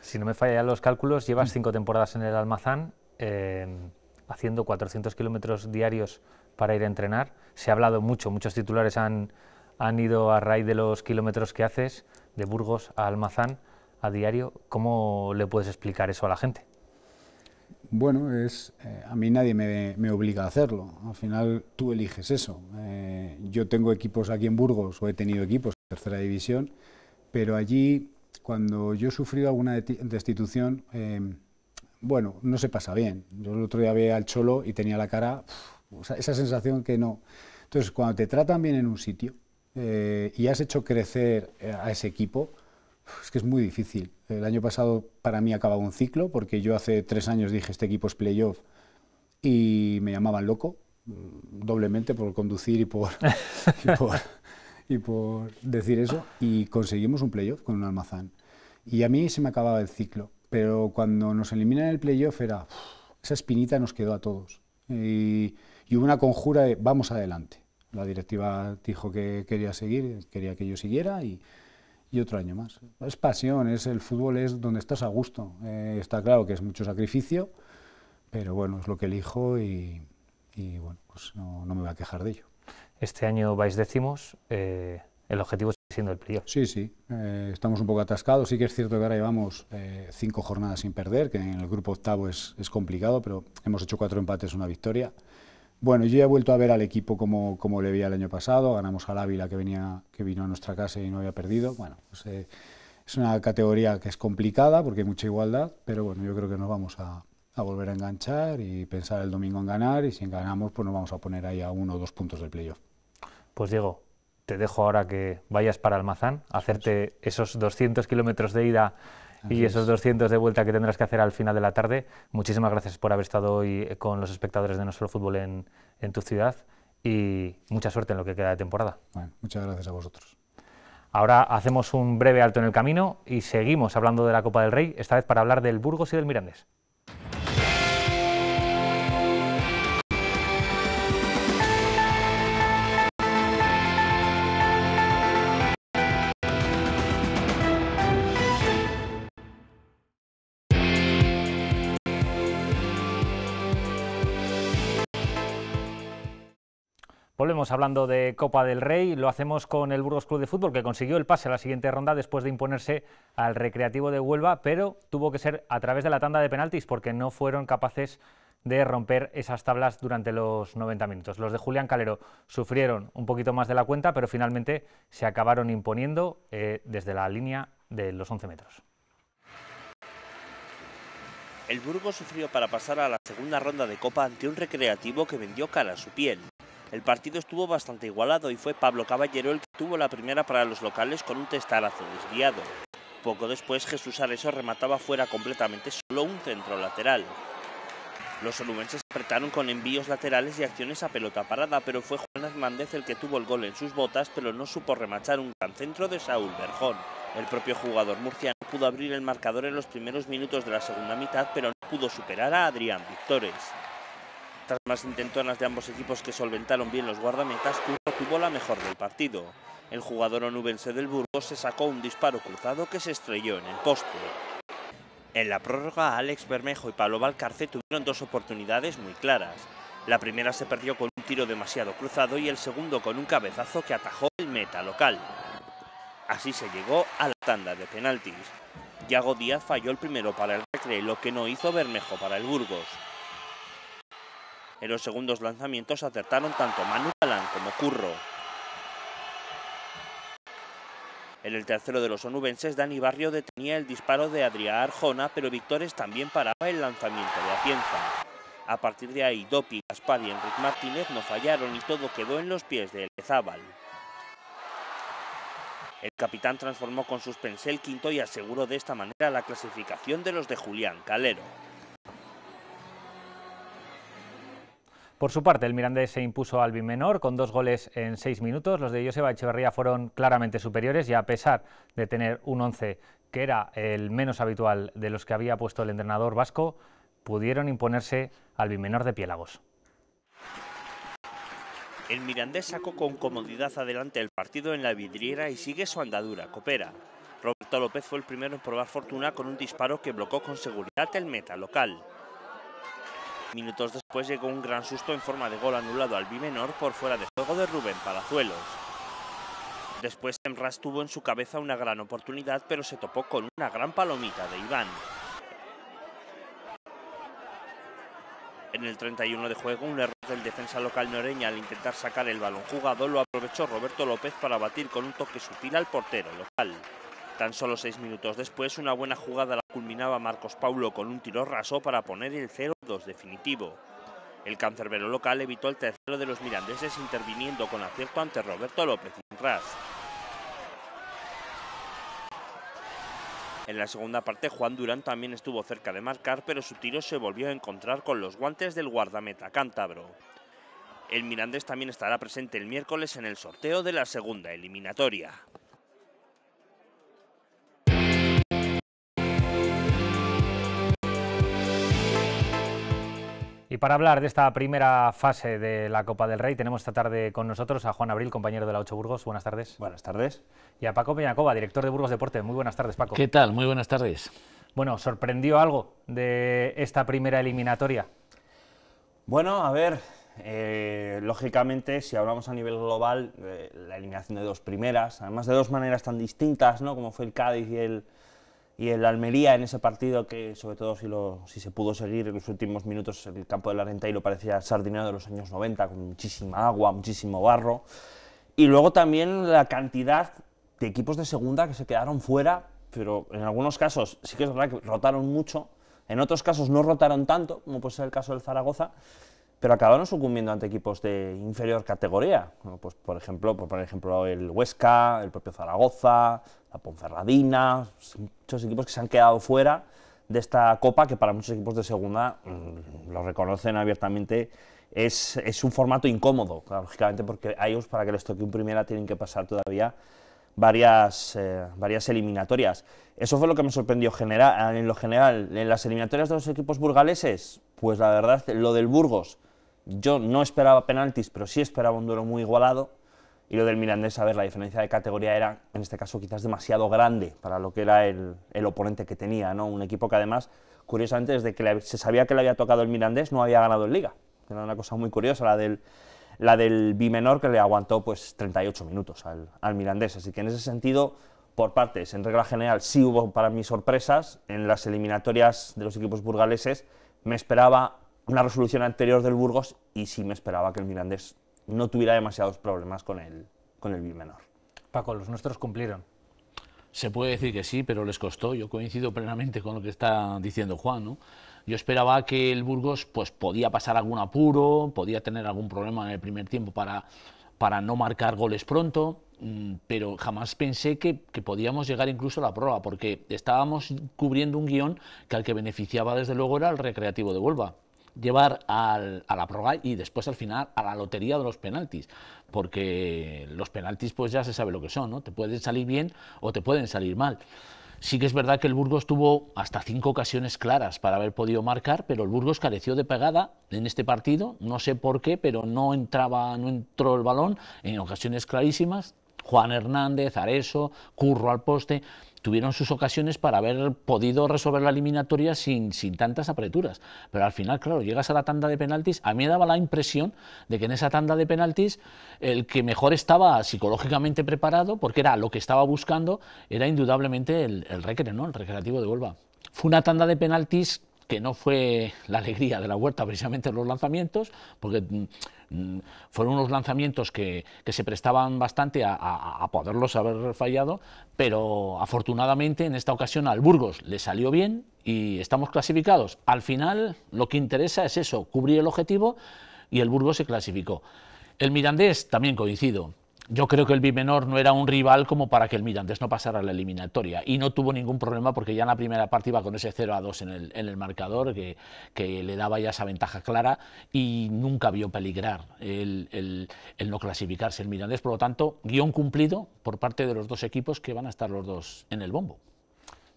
S3: Si no me fallan
S1: los cálculos, llevas cinco temporadas en el Almazán, em, haciendo 400 kilómetros diarios para ir a entrenar. Se ha hablado mucho, muchos titulares han, han ido a raíz de los kilómetros que haces, de Burgos a Almazán a diario. ¿Cómo le puedes explicar eso a la gente?
S3: Bueno, es, eh, a mí nadie me, obliga a hacerlo. Al final tú eliges eso. Eh, yo tengo equipos aquí en Burgos, o he tenido equipos en tercera división, pero allí cuando yo he sufrido alguna destitución, eh, bueno, no se pasa bien. Yo el otro día veía al cholo y tenía la cara, esa sensación que no. Entonces, cuando te tratan bien en un sitio eh, y has hecho crecer eh, a ese equipo, es que es muy difícil. El año pasado para mí acababa un ciclo, porque yo hace tres años dije este equipo es playoff y me llamaban loco, mm, doblemente por conducir y por *laughs* y por decir eso. Y conseguimos un playoff con un almazán. Y a mí se me acababa el ciclo. Pero cuando nos eliminan el playoff era, esa espinita nos quedó a todos. Y, hubo una conjura de vamos adelante. La directiva dijo que quería seguir, quería que yo siguiera y, otro año más. Es pasión, es el fútbol es donde estás a gusto. Eh, está claro que es mucho sacrificio, pero bueno, es lo que elijo y, bueno, pues no, no me voy a quejar de ello. Este año vais décimos, eh, el objetivo sigue siendo el playoff. Sí, sí, eh, estamos un poco atascados. Sí que es cierto que ahora llevamos eh, cinco jornadas sin perder, que en el grupo octavo es, complicado, pero hemos hecho cuatro empates, una victoria. Bueno, yo he vuelto a ver al equipo como, como le vi el año pasado. Ganamos al Ávila, que, venía, que vino a nuestra casa y no había perdido. Bueno, pues, es una categoría que es complicada porque hay mucha igualdad, pero bueno, yo creo que nos vamos a, a volver a enganchar y pensar el domingo en ganar y si ganamos pues nos vamos a poner ahí a uno o dos puntos del playoff.
S1: Pues Diego, te dejo ahora que vayas para Almazán, a hacerte esos 200 kilómetros de ida y esos 200 de vuelta que tendrás que hacer al final de la tarde. Muchísimas gracias por haber estado hoy eh, con los espectadores de nuestro fútbol en, tu ciudad y mucha suerte en lo que queda de temporada. muchas gracias a vosotros. Ahora hacemos un breve alto en el camino y seguimos hablando de la Copa del Rey, esta vez para hablar del Burgos y del Mirandés. Estamos hablando de Copa del Rey. Lo hacemos con el Burgos Club de Fútbol, que consiguió el pase a la siguiente ronda después de imponerse al Recreativo de Huelva, pero tuvo que ser a través de la tanda de penaltis porque no fueron capaces de romper esas tablas durante los 90 minutos. Los de Julián Calero sufrieron un poquito más de la cuenta, pero finalmente se acabaron imponiendo eh, desde la línea de los 11 metros.
S4: El Burgos sufrió para pasar a la segunda ronda de Copa ante un recreativo que vendió cara a su piel. El partido estuvo bastante igualado y fue Pablo Caballero el que tuvo la primera para los locales con un testarazo desviado. Poco después Jesús Areso remataba fuera completamente solo un centro lateral. Los olumenses apretaron con envíos laterales y acciones a pelota parada, pero fue Juan Hernández el que tuvo el gol en sus botas, pero no supo remachar un gran centro de Saúl Berjón. El propio jugador murciano pudo abrir el marcador en los primeros minutos de la segunda mitad, pero no pudo superar a Adrián Victores. Tras más intentonas de ambos equipos que solventaron bien los guardametas, Curro tuvo la mejor del partido. El jugador onubense del Burgos se sacó un disparo cruzado que se estrelló en el poste. En la prórroga, Alex Bermejo y Pablo Valcarce tuvieron dos oportunidades muy claras. La primera se perdió con un tiro demasiado cruzado y el segundo con un cabezazo que atajó el meta local. Así se llegó a la tanda de penaltis. Yago Díaz falló el primero para el recreo, lo que no hizo Bermejo para el Burgos. En los segundos lanzamientos acertaron tanto Manu como Curro. En el tercero de los onubenses, Dani Barrio detenía el disparo de Adrián Arjona, pero Victores también paraba el lanzamiento de Atienza. A partir de ahí, Dopi, Gaspar y Enrique Martínez no fallaron y todo quedó en los pies de Elezábal. El capitán transformó con suspense el quinto y aseguró de esta manera la clasificación de los de Julián Calero.
S1: Por su parte, el Mirandés se impuso al Bimenor con dos goles en seis minutos. Los de Joseba Echeverría fueron claramente superiores y a pesar de tener un 11 que era el menos habitual de los que había puesto el entrenador vasco, pudieron imponerse al Bimenor de Piélagos.
S4: El Mirandés sacó con comodidad adelante el partido en la vidriera y sigue su andadura, coopera. Roberto López fue el primero en probar fortuna con un disparo que bloqueó con seguridad el meta local. Minutos después llegó un gran susto en forma de gol anulado al bimenor por fuera de juego de Rubén Palazuelos. Después Semras tuvo en su cabeza una gran oportunidad, pero se topó con una gran palomita de Iván. En el 31 de juego, un error del defensa local noreña al intentar sacar el balón jugado lo aprovechó Roberto López para batir con un toque sutil al portero local. Tan solo seis minutos después, una buena jugada la culminaba Marcos Paulo con un tiro raso para poner el 0-2 definitivo. El cancerbero local evitó el tercero de los mirandeses interviniendo con acierto ante Roberto López Inras. En la segunda parte, Juan Durán también estuvo cerca de marcar, pero su tiro se volvió a encontrar con los guantes del guardameta cántabro. El Mirandés también estará presente el miércoles en el sorteo de la segunda eliminatoria.
S1: Y para hablar de esta primera fase de la Copa del Rey, tenemos esta tarde con nosotros a Juan Abril, compañero de la Ocho Burgos. Buenas tardes. Buenas tardes. Y a Paco Peñacoba, director de Burgos Deporte. Muy buenas tardes, Paco. ¿Qué tal? Muy buenas tardes. Bueno, ¿sorprendió algo de esta primera eliminatoria?
S4: Bueno, a ver, eh, lógicamente, si hablamos a nivel global, eh, la eliminación de dos primeras, además de dos maneras tan distintas, ¿no? Como fue el Cádiz y el, y el Almería en ese partido que, sobre todo si, lo, si se pudo seguir en los últimos minutos, el campo de la Renta y lo parecía sardinero de los años 90, con muchísima agua, muchísimo barro. Y luego también la cantidad de equipos de segunda que se quedaron fuera, pero en algunos casos sí que es verdad que rotaron mucho, en otros casos no rotaron tanto, como puede ser el caso del Zaragoza, pero acabaron sucumbiendo ante equipos de inferior categoría, pues por ejemplo, por ejemplo el Huesca, el propio Zaragoza, la Ponferradina, muchos equipos que se han quedado fuera de esta copa que para muchos equipos de segunda mm, lo reconocen abiertamente es, es, un formato incómodo, lógicamente porque a ellos para que les toque un primera tienen que pasar todavía varias, eh, varias eliminatorias. Eso fue lo que me sorprendió general, en lo general. En las eliminatorias de los equipos burgaleses, pues la verdad, lo del Burgos, yo no esperaba penaltis, pero sí esperaba un duelo muy igualado. Y lo del Mirandés, a ver, la diferencia de categoría era, en este caso, quizás demasiado grande para lo que era el, oponente que tenía, ¿no? Un equipo que además, curiosamente, desde que se sabía que le había tocado el Mirandés, no había ganado en Liga. Era una cosa muy curiosa, la del, la del bimenor que le aguantó pues 38 minutos al, al Mirandés. Así que en ese sentido, por partes, en regla general, sí hubo para mí sorpresas. En las eliminatorias de los equipos burgaleses me esperaba una resolución anterior del Burgos y sí me esperaba
S5: que el Mirandés no tuviera demasiados problemas con el, con el
S1: Paco, los nuestros
S5: cumplieron. Se puede decir que sí, pero les costó. Yo coincido plenamente con lo que está diciendo Juan. ¿no? Yo esperaba que el Burgos pues, podía pasar algún apuro, podía tener algún problema en el primer tiempo para, para no marcar goles pronto, mm, pero jamás pensé que, que podíamos llegar incluso a la prueba, porque estábamos cubriendo un guión que al que beneficiaba desde luego era el Recreativo de Huelva llevar a la prórroga y después al final a la lotería de los penaltis, porque los penaltis pues ya se sabe lo que son, ¿no? Te pueden salir bien o te pueden salir mal. Sí que es verdad que el Burgos tuvo hasta cinco ocasiones claras para haber podido marcar, pero el Burgos careció de pegada en este partido, no sé por qué, pero no entraba, no entró el balón en ocasiones clarísimas. Juan Hernández, Areso, Curro al poste tuvieron sus ocasiones para haber podido resolver la eliminatoria sin, sin tantas apreturas. Pero al final, claro, llegas a la tanda de penaltis. A mí me daba la impresión de que en esa tanda de penaltis el que mejor estaba psicológicamente preparado, porque era lo que estaba buscando, era indudablemente el, el ¿no? el recreativo de Huelva. Fue una tanda de penaltis que no fue la alegría de la huerta precisamente los lanzamientos, porque mm, mm, fueron unos lanzamientos que, se prestaban bastante a, poderlos haber fallado, pero afortunadamente en esta ocasión al Burgos le salió bien y estamos clasificados. Al final lo que interesa es eso, cubrir el objetivo y el Burgos se clasificó. El Mirandés también coincido yo creo que el Bimenor no era un rival como para que el Mirandés no pasara a la eliminatoria y no tuvo ningún problema porque ya en la primera parte iba con ese 0 a 2 en el, marcador que, que, le daba ya esa ventaja clara y nunca vio peligrar el, no clasificarse el Mirandés. Por lo tanto, guión cumplido por parte de los dos equipos que van a estar los dos en el bombo.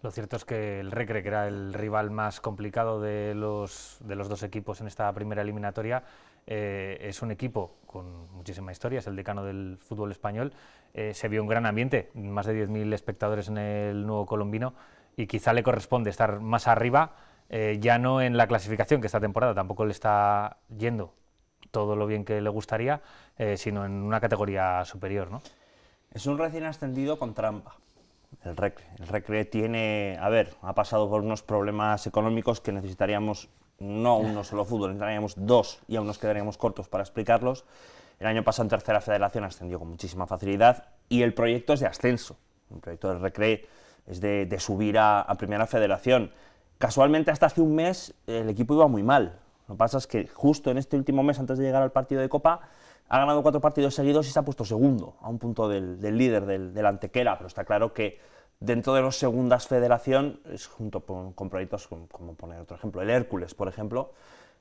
S5: Lo cierto es que el Recre, que era el rival más
S1: complicado de los, de los dos equipos en esta primera eliminatoria, eh, es un equipo con muchísima historia, es el decano del fútbol español. Eh, se vio un gran ambiente, más de 10.000 espectadores en el nuevo colombino y quizá le corresponde estar más arriba, eh, ya no en la clasificación, que esta temporada tampoco le está yendo todo lo bien que
S4: le gustaría, sino en una categoría superior. ¿no? Es un recién ascendido con trampa. El Recre. El Recre tiene, a ver, ha pasado por unos problemas económicos que necesitaríamos no uno solo fútbol, entraríamos dos y aún nos quedaríamos cortos para explicarlos. El año pasado en tercera federación ascendió con muchísima facilidad y el proyecto es de ascenso. Un proyecto de Recre es de, subir a, a, primera federación. Casualmente hasta hace un mes el equipo iba muy mal. Lo que pasa es que justo en este último mes, antes de llegar al partido de Copa, ha ganado cuatro partidos seguidos y se ha puesto segundo, a un punto del, líder, del, del antequera. Pero está claro que Dentro de los segundas federación, es junto con, proyectos como, poner otro ejemplo, el Hércules, por ejemplo,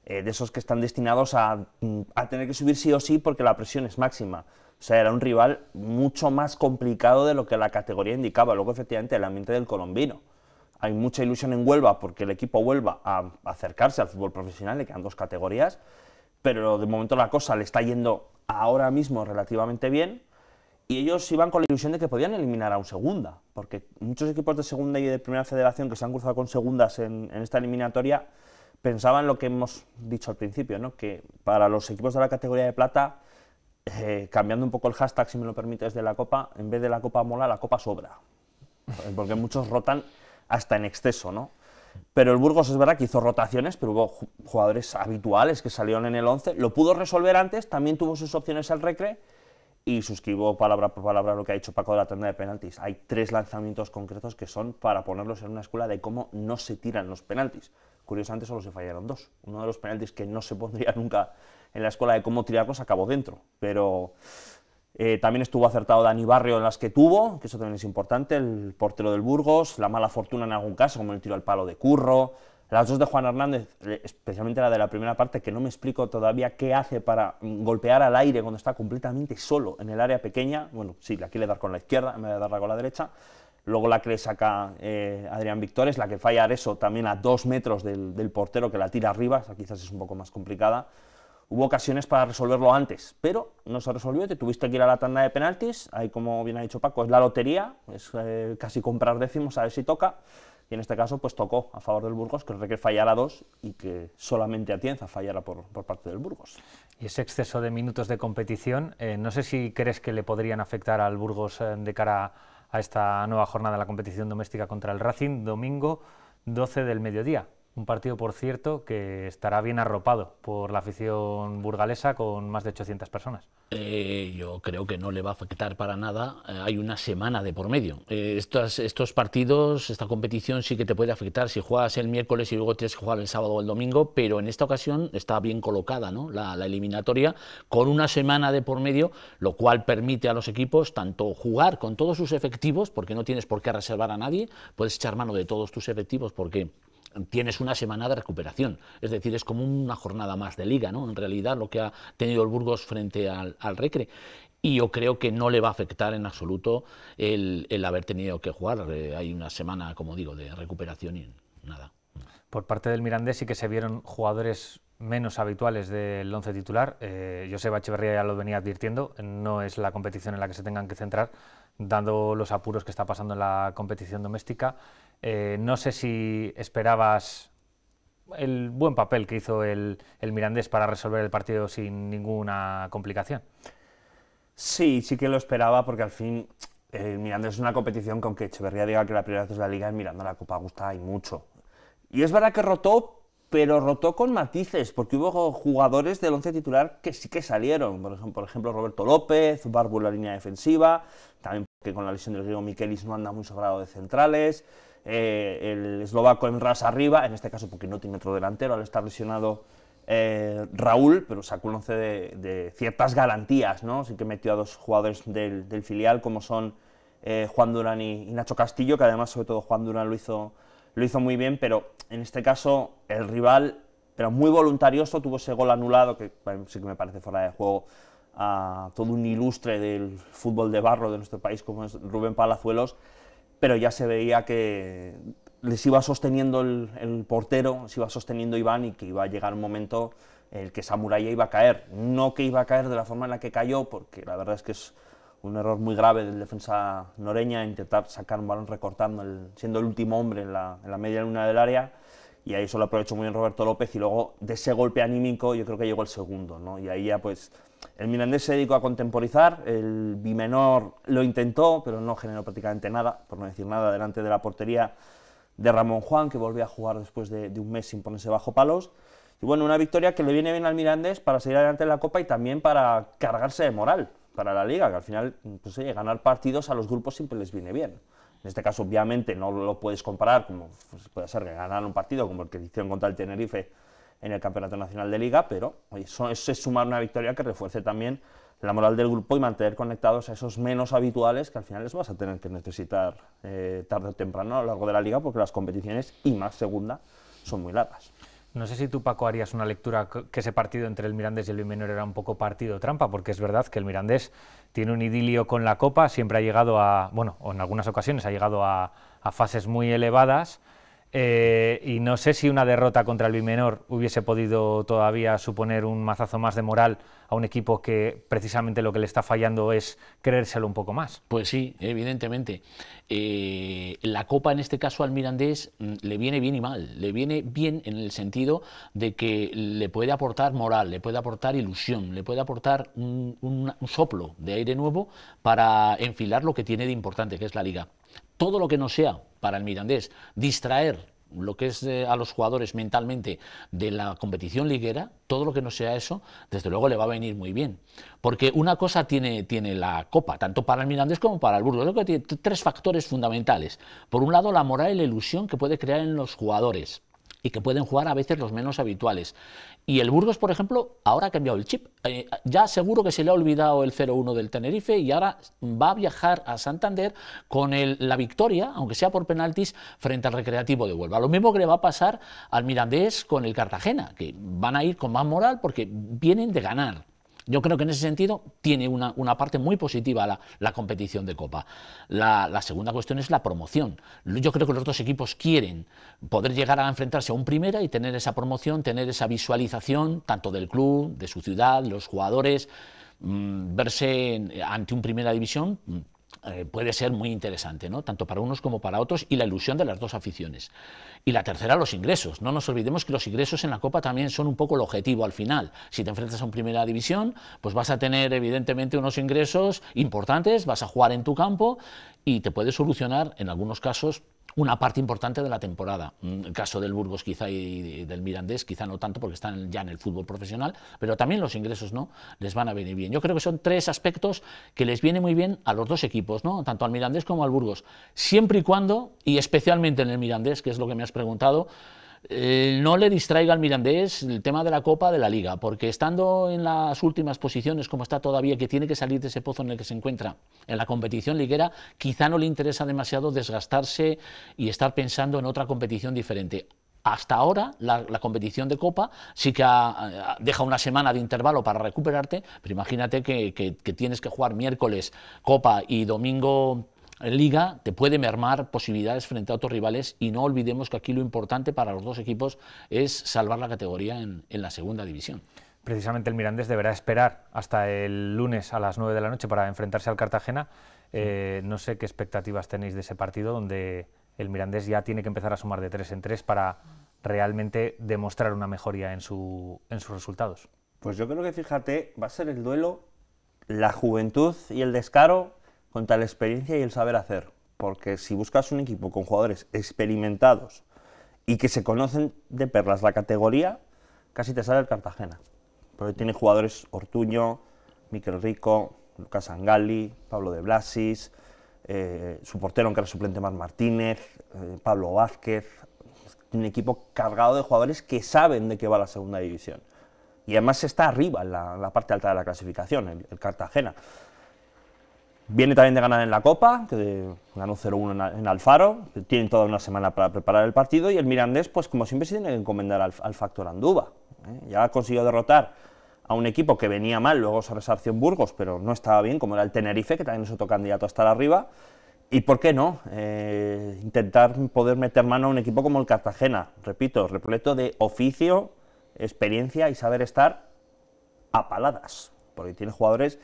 S4: eh, de esos que están destinados a, mm, a, tener que subir sí o sí porque la presión es máxima. O sea, era un rival mucho más complicado de lo que la categoría indicaba. Luego, efectivamente, el ambiente del colombino. Hay mucha ilusión en Huelva porque el equipo Huelva a acercarse al fútbol profesional, le quedan dos categorías, pero de momento la cosa le está yendo ahora mismo relativamente bien y ellos iban con la ilusión de que podían eliminar a un segunda, porque muchos equipos de segunda y de primera federación que se han cruzado con segundas en, esta eliminatoria pensaban lo que hemos dicho al principio, ¿no? que para los equipos de la categoría de plata, eh, cambiando un poco el hashtag, si me lo permites, de la copa, en vez de la copa mola, la copa sobra, porque muchos rotan hasta en exceso. ¿no? Pero el Burgos es verdad que hizo rotaciones, pero hubo jugadores habituales que salieron en el 11, lo pudo resolver antes, también tuvo sus opciones al recre y suscribo palabra por palabra lo que ha hecho Paco de la tanda de penaltis. Hay tres lanzamientos concretos que son para ponerlos en una escuela de cómo no se tiran los penaltis. Curiosamente solo se fallaron dos. Uno de los penaltis que no se pondría *laughs* nunca en la escuela de cómo tirarlos acabó dentro. Pero eh, también estuvo acertado Dani Barrio en las que tuvo, que eso también es importante, el portero del Burgos, la mala fortuna en algún caso, como el tiro al palo de Curro, las dos de Juan Hernández, eh, especialmente la de la primera parte, que no me explico todavía qué hace para mm, golpear al aire cuando está completamente solo en el área pequeña. Bueno, sí, la quiere dar con la izquierda me voy a darla con la derecha. Luego la que le saca eh, Adrián Víctor, es la que falla eso también a dos metros del, portero que la tira arriba, o quizás es un poco más complicada. Hubo ocasiones para resolverlo antes, pero no se resolvió, te tuviste que ir a la tanda de penaltis, ahí como bien ha dicho Paco, es la lotería, es eh, casi comprar décimos a ver si toca y en este caso pues tocó a favor del Burgos, que fallara dos y que solamente Atienza fallara por, parte del Burgos. Y ese exceso de
S1: minutos de competición, eh, no sé si crees que le podrían afectar al Burgos eh, de cara a esta nueva jornada de la competición doméstica contra el Racing, domingo 12 del mediodía. Un partido, por cierto, que estará bien arropado por la afición burgalesa con más de
S5: 800 personas. Eh, yo creo que no le va a afectar para nada. Eh, hay una semana de por medio. Eh, estos, partidos, esta competición sí que te puede afectar si juegas el miércoles y luego tienes que jugar el sábado o el domingo, pero en esta ocasión está bien colocada ¿no? la eliminatoria con una semana de por medio, lo cual permite a los equipos tanto jugar con todos sus efectivos, porque no tienes por qué reservar a nadie, puedes echar mano de todos tus efectivos porque tienes una semana de recuperación. Es decir, es como una jornada más de liga, ¿no? En realidad, lo que ha tenido el Burgos frente al, Recre. Y yo creo que no le va a afectar en absoluto el, el haber tenido que jugar. Eh, hay una semana, como digo, de recuperación y nada. Por
S1: parte del Mirandés sí que se vieron jugadores menos habituales del once titular. Eh, Joseba Echeverría ya lo venía advirtiendo, no es la competición en la que se tengan que centrar, dando los apuros que está pasando en la competición doméstica. Eh, no sé si esperabas el buen papel que hizo el, Mirandés para resolver el partido sin ninguna
S4: complicación. Sí, sí que lo esperaba porque al fin el eh, Mirandés es una competición con que Echeverría diga que la primera vez es la liga es mirando la Copa gusta y mucho. Y es verdad que rotó, pero rotó con matices, porque hubo jugadores del once titular que sí que salieron. Por ejemplo, Roberto López, Barbu en la línea defensiva, también porque con la lesión del griego Miquelis no anda muy sobrado de centrales. Eh, el eslovaco en ras arriba, en este caso porque no tiene otro delantero, al estar lesionado eh, Raúl, pero sacó un de, ciertas garantías, ¿no? Sí que metió a dos jugadores del, filial, como son eh, Juan Durán y, Nacho Castillo, que además, sobre todo, Juan Durán lo hizo, lo hizo muy bien, pero en este caso el rival pero muy voluntarioso, tuvo ese gol anulado, que sí que me parece fuera de juego a todo un ilustre del fútbol de barro de nuestro país como es Rubén Palazuelos, pero ya se veía que les iba sosteniendo el, portero, se iba sosteniendo Iván y que iba a llegar un momento en el que Samurai iba a caer. No que iba a caer de la forma en la que cayó, porque la verdad es que es un error muy grave del defensa noreña intentar sacar un balón recortando, el, siendo el último hombre en la, en la media luna del área y ahí eso lo aprovechó muy bien Roberto López y luego de ese golpe anímico yo creo que llegó el segundo, ¿no? Y ahí ya pues el Mirandés se dedicó a contemporizar, el Bimenor lo intentó, pero no generó prácticamente nada, por no decir nada, delante de la portería de Ramón Juan, que volvió a jugar después de, un mes sin ponerse bajo palos. Y bueno, una victoria que le viene bien al Mirandés para seguir adelante en la Copa y también para cargarse de moral para la Liga, que al final, pues ganar partidos a los grupos siempre les viene bien. En este caso, obviamente, no lo puedes comparar, como pues, puede ser que ganar un partido como el que hicieron contra el Tenerife en el Campeonato Nacional de Liga, pero eso es sumar una victoria que refuerce también la moral del grupo y mantener conectados a esos menos habituales que al final les vas a tener que necesitar eh, tarde o temprano a lo largo de la liga porque las competiciones y más segunda son muy largas.
S1: No sé si tú, Paco, harías una lectura que ese partido entre el Mirandés y el Menor era un poco partido trampa, porque es verdad que el Mirandés tiene un idilio con la Copa, siempre ha llegado a, bueno, en algunas ocasiones ha llegado a fases muy elevadas, eh, y no sé si una derrota contra el Bimenor hubiese podido todavía suponer un mazazo más de moral a un equipo
S5: que precisamente lo que le está fallando es creérselo un poco más. Pues sí, evidentemente. Eh, la Copa en este caso al Mirandés mm, le viene bien y mal. Le viene bien en el sentido de que le puede aportar moral, le puede aportar ilusión, le puede aportar un soplo de aire nuevo para enfilar lo que tiene de importante, que es la liga todo lo que no sea para el Mirandés distraer lo que es eh, a los jugadores mentalmente de la competición liguera, todo lo que no sea eso, desde luego le va a venir muy bien. Porque una cosa tiene, tiene la copa, tanto para el Mirandés como para el Burgos. Creo que tiene tres factores fundamentales. Por un lado, la moral y la ilusión que puede crear en los jugadores y que pueden jugar a veces los menos habituales. Y el Burgos, por ejemplo, ahora ha cambiado el chip. Eh, ya seguro que se le ha olvidado el 0-1 del Tenerife y ahora va a viajar a Santander con la victoria, aunque sea por penaltis, frente al Recreativo de Huelva. Lo mismo que le va a pasar al Mirandés con el Cartagena, que van a ir con más moral porque vienen de ganar. Yo creo que en ese sentido tiene una, parte muy positiva la, competición de Copa. La, segunda cuestión es la promoción. Yo creo que los dos equipos quieren poder llegar a enfrentarse a un primera y tener esa promoción, tener esa visualización tanto del club, de su ciudad, los jugadores, mm, verse ante un primera división eh, puede ser muy interesante, ¿no? tanto para unos como para otros, y la ilusión de las dos aficiones. Y la tercera, los ingresos. No nos olvidemos que los ingresos en la Copa también son un poco el objetivo al final. Si te enfrentas a un primera división, pues vas a tener evidentemente unos ingresos importantes, vas a jugar en tu campo y te puede solucionar en algunos casos una parte importante de la temporada. Mm, el caso del Burgos quizá y del Mirandés, quizá no tanto porque están ya en el fútbol profesional, pero también los ingresos no les van a venir bien. Yo creo que son tres aspectos que les viene muy bien a los dos equipos, ¿no? tanto al Mirandés como al Burgos, siempre y cuando, y especialmente en el Mirandés, que es lo que me has preguntado, eh, no le distraiga al Mirandés el tema de la Copa de la Liga, porque estando en las últimas posiciones como está todavía, que tiene que salir de ese pozo en el que se encuentra en la competición liguera, quizá no le interesa demasiado desgastarse y estar pensando en otra competición diferente. Hasta ahora la, competición de Copa sí que deja una semana de intervalo para recuperarte, pero imagínate que tienes que jugar miércoles Copa y domingo liga te puede mermar posibilidades frente a otros rivales y no olvidemos que aquí lo importante para los dos equipos es salvar la categoría en, la segunda división. Precisamente el Mirandés deberá esperar
S1: hasta el lunes a las 9 de la noche para enfrentarse al Cartagena. Eh, no sé qué expectativas tenéis de ese partido donde el Mirandés ya tiene que empezar a sumar de tres en tres para realmente
S4: demostrar una mejoría en, en sus resultados. Pues yo creo que fíjate, va a ser el duelo la juventud y el descaro contra la experiencia y el saber hacer. Porque si buscas un equipo con jugadores experimentados y que se conocen de perlas la categoría, casi te sale el Cartagena. Porque tiene jugadores Ortuño, Miquel Rico, Lucas Angali, Pablo de Blasis, eh, su portero, aunque era suplente, Mar Martínez, eh, Pablo Vázquez. Un equipo cargado de jugadores que saben de qué va la segunda división. Y además está arriba, en la, parte alta de la clasificación, el Cartagena. Viene también de ganar en la Copa, que ganó 0-1 en Alfaro, tienen toda una semana para preparar el partido y el Mirandés, pues como siempre, se tiene que encomendar al, factor Andúba. ¿eh? Ya consiguió derrotar a un equipo que venía mal, luego se resarció en Burgos, pero no estaba bien, como era el Tenerife, que también es otro candidato a estar arriba. Y por qué no, eh, intentar poder meter mano a un equipo como el Cartagena, repito, repleto de oficio, experiencia y saber estar a paladas, porque tiene jugadores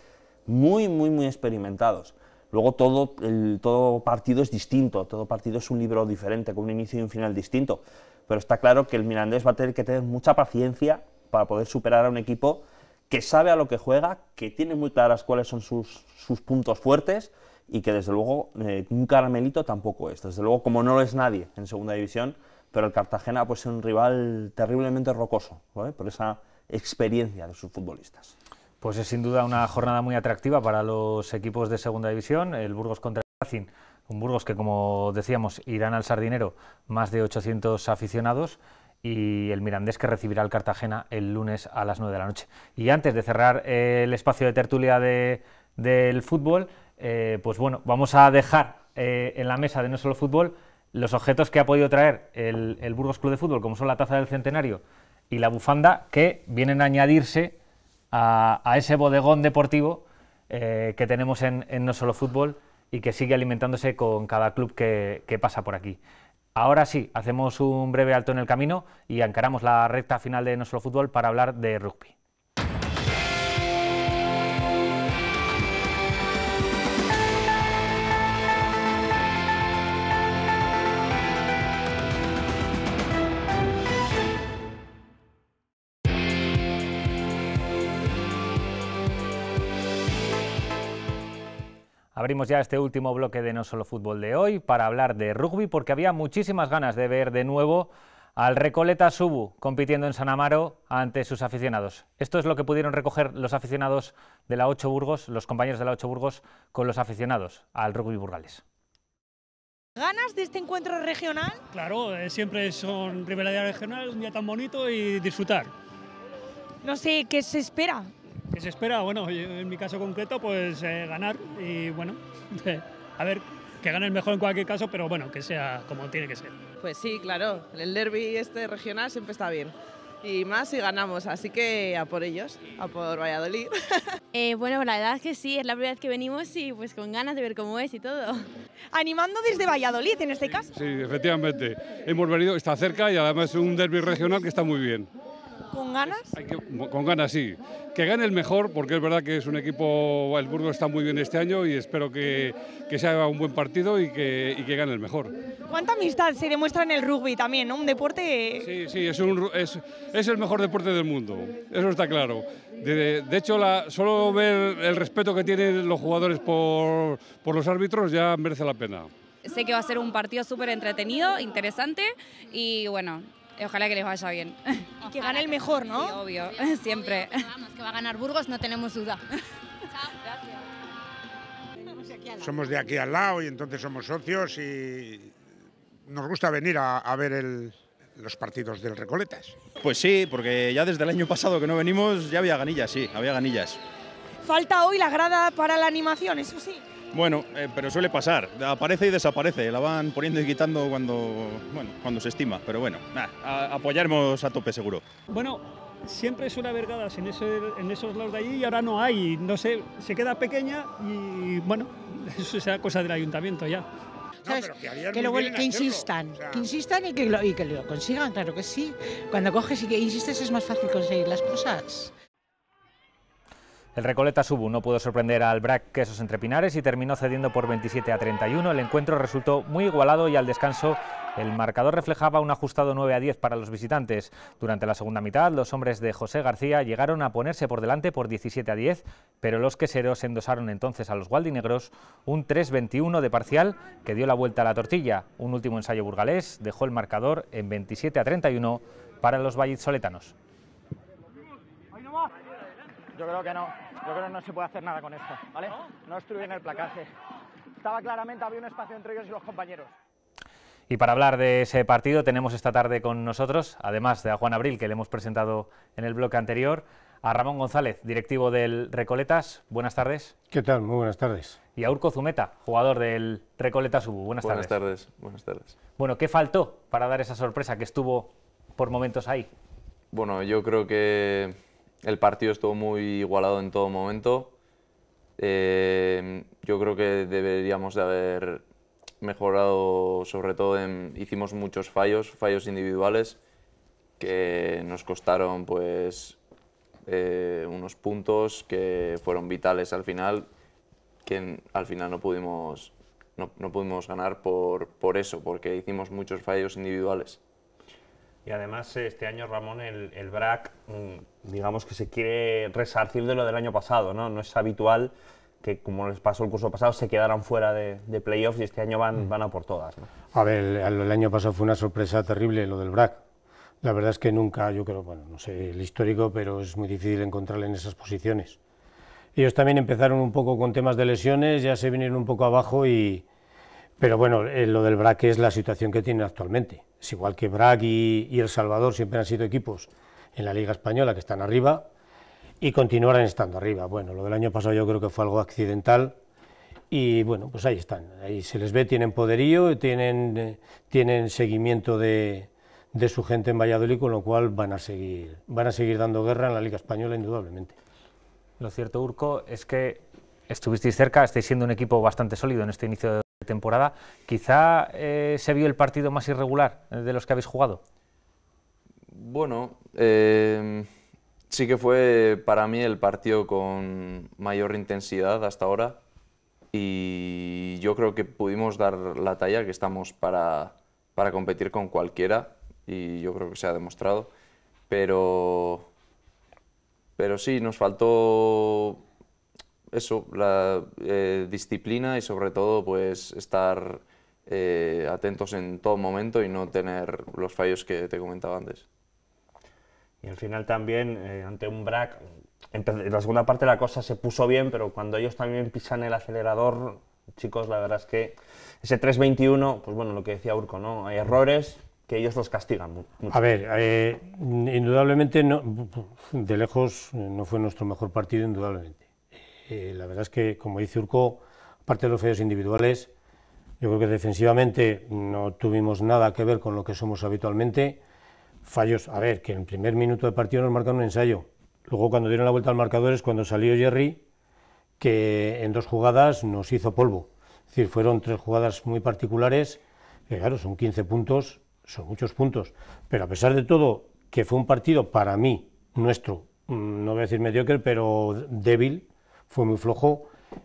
S4: muy, muy, muy experimentados. Luego todo, el, todo partido es distinto, todo partido es un libro diferente, con un inicio y un final distinto. Pero está claro que el Mirandés va a tener que tener mucha paciencia para poder superar a un equipo que sabe a lo que juega, que tiene muy claras cuáles son sus, puntos fuertes y que desde luego eh, un caramelito tampoco es. Desde luego como no lo es nadie en segunda división, pero el Cartagena pues, ser un rival terriblemente rocoso por esa experiencia de sus futbolistas. Pues es sin
S1: duda una jornada muy atractiva para los equipos de segunda división, el Burgos contra el Racing, un Burgos que como decíamos irán al Sardinero más de 800 aficionados y el Mirandés que recibirá al Cartagena el lunes a las 9 de la noche. Y antes de cerrar el espacio de tertulia del fútbol, eh, pues bueno, vamos a dejar eh, en la mesa de No Solo Fútbol los objetos que ha podido traer el Burgos Club de Fútbol, como son la taza del centenario y la bufanda, que vienen a añadirse a, ese bodegón deportivo eh, que tenemos en, No Solo Fútbol y que sigue alimentándose con cada club que, que pasa por aquí. Ahora sí, hacemos un breve alto en el camino y encaramos la recta final de No Solo Fútbol para hablar de rugby. Abrimos ya este último bloque de No Solo Fútbol de hoy para hablar de rugby porque había muchísimas ganas de ver de nuevo al Recoleta Subu compitiendo en San Amaro ante sus aficionados. Esto es lo que pudieron recoger los aficionados de la Ocho Burgos, los compañeros de la 8 Burgos con los aficionados al rugby burgales. ¿Ganas de este encuentro regional?
S4: Claro, eh, siempre son regional, un día tan bonito y disfrutar. No sé, ¿qué se espera ¿Qué se espera? Bueno, en mi caso concreto, pues eh, ganar y bueno, *laughs* a ver, que gane el mejor en cualquier caso, pero bueno, que sea como tiene que ser.
S6: Pues sí, claro, el derby este regional siempre está bien. Y más si ganamos, así que a por ellos, a por Valladolid. *laughs* Eh, bueno, la verdad es que sí, es la primera vez que venimos y pues con ganas de ver cómo es y todo. Animando desde Valladolid en este caso.
S3: Sí, efectivamente. Hemos venido, está cerca y además es un derby regional que está muy bien. ¿Con ganas? con ganas, sí. Que gane el mejor, porque es verdad que es un equipo, el Burgos está muy bien este año y espero que, que sea un buen partido y que, gane el mejor.
S4: ¿Cuánta amistad se demuestra en el rugby también, Un deporte... Sí,
S3: sí, es, es, el mejor deporte del mundo, eso está claro. De, hecho, la, solo ver el respeto que tienen los jugadores por, por los árbitros ya merece la pena
S4: sé que va a ser un partido súper entretenido, interesante y bueno, Ojalá que les vaya bien. que gane el mejor, ¿no? obvio, *laughs* siempre. vamos, que va a ganar Burgos, no tenemos duda. *laughs*
S7: Chao, gracias. Somos de
S3: aquí al lado y entonces somos socios y nos gusta venir a, ver los partidos del Recoletas.
S4: Pues sí, porque ya desde el año pasado que no venimos ya había ganillas, sí, había ganillas.
S1: Falta hoy la grada para la animación, eso sí.
S4: Bueno, eh, pero suele pasar. Aparece y desaparece. La van poniendo y quitando cuando, bueno, cuando se estima. Pero bueno, apoyaremos a, a tope seguro. Bueno, siempre es una vergada en, esos lados de allí y ahora no hay. No sé, se queda pequeña y bueno, *laughs* eso será cosa del ayuntamiento ya.
S5: que, lo
S7: que insistan, que
S4: insistan y que, y que lo consigan, claro que sí.
S1: Cuando coges y que insistes es más fácil conseguir las cosas. El Recoleta Subu no pudo sorprender al Brac Quesos entre Pinares y terminó cediendo por 27 a 31. El encuentro resultó muy igualado y al descanso el marcador reflejaba un ajustado 9 a 10 para los visitantes. Durante la segunda mitad, los hombres de José García llegaron a ponerse por delante por 17 a 10, pero los queseros endosaron entonces a los gualdinegros un 3-21 de parcial que dio la vuelta a la tortilla. Un último ensayo burgalés dejó el marcador en 27 a 31 para los vallisoletanos.
S5: Yo creo que no. Yo creo que no se puede hacer nada con esto, ¿vale? No en el placaje. Estaba claramente, había un espacio entre ellos y
S7: los compañeros.
S1: Y para hablar de ese partido tenemos esta tarde con nosotros, además de a Juan Abril, que le hemos presentado en el bloque anterior, a Ramón González, directivo del Recoletas. Buenas tardes.
S7: ¿Qué tal? Muy buenas tardes.
S1: Y a Urco Zumeta, jugador del Recoletas Ubu. Buenas, buenas
S6: tardes. Buenas tardes.
S1: Bueno, ¿qué faltó para dar esa sorpresa que estuvo por momentos
S6: ahí? Bueno, yo creo que el partido estuvo muy igualado en todo momento. Eh, yo creo que deberíamos de haber mejorado, sobre todo en, hicimos muchos fallos, fallos individuales que nos costaron pues eh, unos puntos que fueron vitales al final, que al final no pudimos, no pudimos ganar por, por eso, porque hicimos muchos fallos individuales.
S4: Y además este año, Ramón, el, BRAC,
S6: mm, digamos que se quiere resarcir de lo del año pasado, ¿no?
S4: No es habitual que, como les pasó el curso pasado, se quedaran fuera de, playoffs y este año van, mm.
S7: van a por todas. A ver, el, año pasado fue una sorpresa terrible lo del BRAC. La verdad es que nunca, yo creo, bueno, no sé el histórico, pero es muy difícil encontrarle en esas posiciones. Ellos también empezaron un poco con temas de lesiones, ya se vinieron un poco abajo y... Pero bueno, eh, lo del BRAC es la situación que tiene actualmente es igual que Brac y, y El Salvador siempre han sido equipos en la Liga Española que están arriba y continuarán estando arriba. Bueno, lo del año pasado yo creo que fue algo accidental y bueno, pues ahí están, ahí se les ve, tienen poderío, tienen, eh, tienen seguimiento de, de su gente en Valladolid, con lo cual van a seguir, van a seguir dando guerra en la Liga Española indudablemente. Lo cierto, Urco, es que
S1: estuvisteis cerca, estáis siendo un equipo bastante sólido en este inicio de temporada, quizá eh, se vio el partido más irregular eh, de los que habéis jugado.
S6: Bueno, eh, sí que fue para mí el partido con mayor intensidad hasta ahora y yo creo que pudimos dar la talla que estamos para, competir con cualquiera y yo creo que se ha demostrado, pero, pero sí, nos faltó eso, la eh, disciplina y sobre todo pues estar eh, atentos en todo momento y no tener los fallos que te comentaba antes.
S4: Y al final también, eh, ante un Brak, en la segunda parte la cosa se puso bien, pero cuando ellos también pisan el acelerador, chicos, la verdad es que ese 3.21, pues bueno, lo que decía Urco, ¿no? Hay errores, que ellos los castigan. A
S7: ver, indudablemente, no, de lejos no fue nuestro mejor partido, indudablemente. Eh, la verdad es que, como dice Urco, aparte de los fallos individuales, yo creo que defensivamente no tuvimos nada que ver con lo que somos habitualmente. Fallos, a ver, que en el primer minuto de partido nos marcan un ensayo. Luego, cuando dieron la vuelta al marcador, es cuando salió Jerry, que en dos jugadas nos hizo polvo. Es decir, fueron tres jugadas muy particulares, que claro, son 15 puntos, son muchos puntos. Pero a pesar de todo, que fue un partido para mí, nuestro, mm, no voy a decir mediocre, pero débil, fue muy flojo,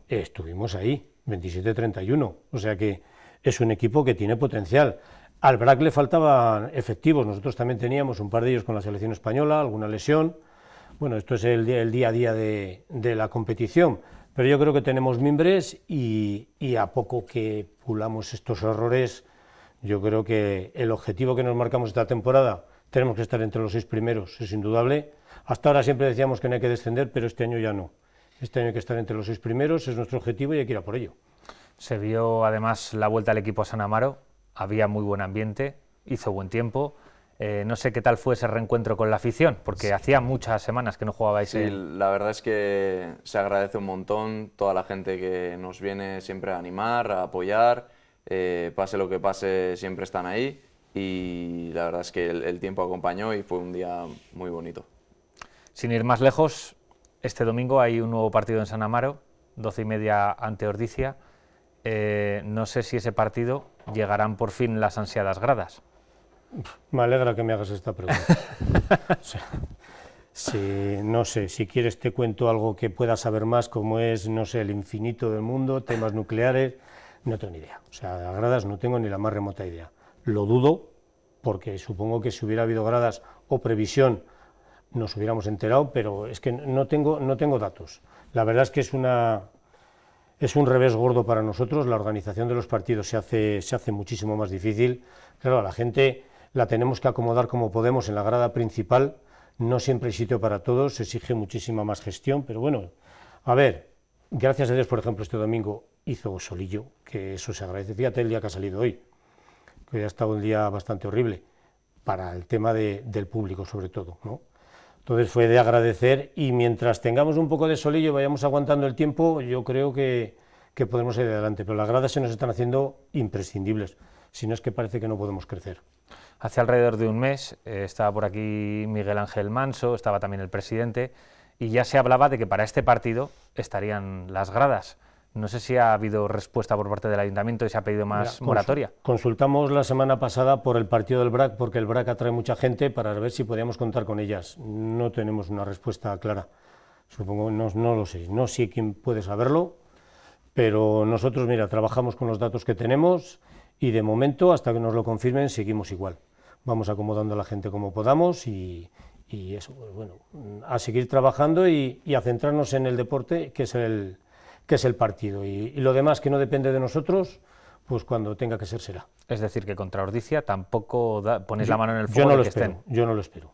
S7: estuvimos ahí, 27-31. O sea que es un equipo que tiene potencial. Al BRAC le faltaban efectivos, nosotros también teníamos un par de ellos con la selección española, alguna lesión. Bueno, esto es el, día a día de, la competición, pero yo creo que tenemos mimbres y a poco que pulamos estos errores, yo creo que el objetivo que nos marcamos esta temporada, tenemos que estar entre los seis primeros, es indudable. Hasta ahora siempre decíamos que no hay que descender, pero este año ya no. Este año hay que estar entre los seis primeros, es nuestro objetivo y hay que ir a por ello. Se vio además la vuelta al equipo
S1: a San Amaro, había muy buen ambiente, hizo buen tiempo. Eh, no sé qué tal fue ese reencuentro con la afición, porque hacía muchas semanas que no jugabais. Sí, la
S6: verdad es que se agradece un montón toda la gente que nos viene siempre a animar, a apoyar. Eh, pase lo que pase, siempre están ahí. Y la verdad es que el tiempo acompañó y fue un día muy bonito.
S1: Sin ir más lejos, este domingo hay un nuevo partido en San Amaro, 12 y media ante Ordicia. Eh, no sé si ese partido llegarán por fin las ansiadas gradas.
S7: Me alegra que me hagas esta pregunta. *laughs* no sé, si quieres te cuento algo que pueda saber más, como es, no sé, el infinito del mundo, temas nucleares, no tengo ni idea. O sea, gradas no tengo ni la más remota idea. Lo dudo, porque supongo que si hubiera habido gradas o previsión nos hubiéramos enterado, pero es que no tengo, no tengo datos. La verdad es que es, una, es un revés gordo para nosotros, la organización de los partidos se hace, se hace muchísimo más difícil. Claro, a la gente la tenemos que acomodar como podemos en la grada principal, no siempre hay sitio para todos, se exige muchísima más gestión, pero bueno, a ver, gracias a Dios, por ejemplo, este domingo hizo solillo, que eso se agradece. Fíjate el día que ha salido hoy, que hoy ha estado un día bastante horrible, para el tema de, del público sobre todo, ¿no? Entonces fue de agradecer y mientras tengamos un poco de solillo y vayamos aguantando el tiempo, yo creo que, podemos ir adelante. Pero las gradas se nos están haciendo imprescindibles, si no es que parece que no podemos crecer. Hace alrededor de un mes eh, estaba por aquí
S1: Miguel Ángel Manso, estaba también el presidente, y ya se hablaba de que para este partido
S7: estarían las gradas. No sé si ha habido respuesta por parte del ayuntamiento y se ha pedido más moratoria. Consultamos la semana pasada por el partido del BRAC, porque el BRAC atrae mucha gente para ver si podíamos contar con ellas. No tenemos una respuesta clara. Supongo, no, no lo sé. No sé quién puede saberlo, pero nosotros, mira, trabajamos con los datos que tenemos y de momento, hasta que nos lo confirmen, seguimos igual. Vamos acomodando a la gente como podamos y, eso, pues bueno, a seguir trabajando y a centrarnos en el deporte, que es el, que es el partido. Y, lo demás que no depende de nosotros, pues cuando tenga que ser será. Es decir, que contra Ordicia tampoco pones la mano en el fuego. Yo no lo espero, yo no lo espero.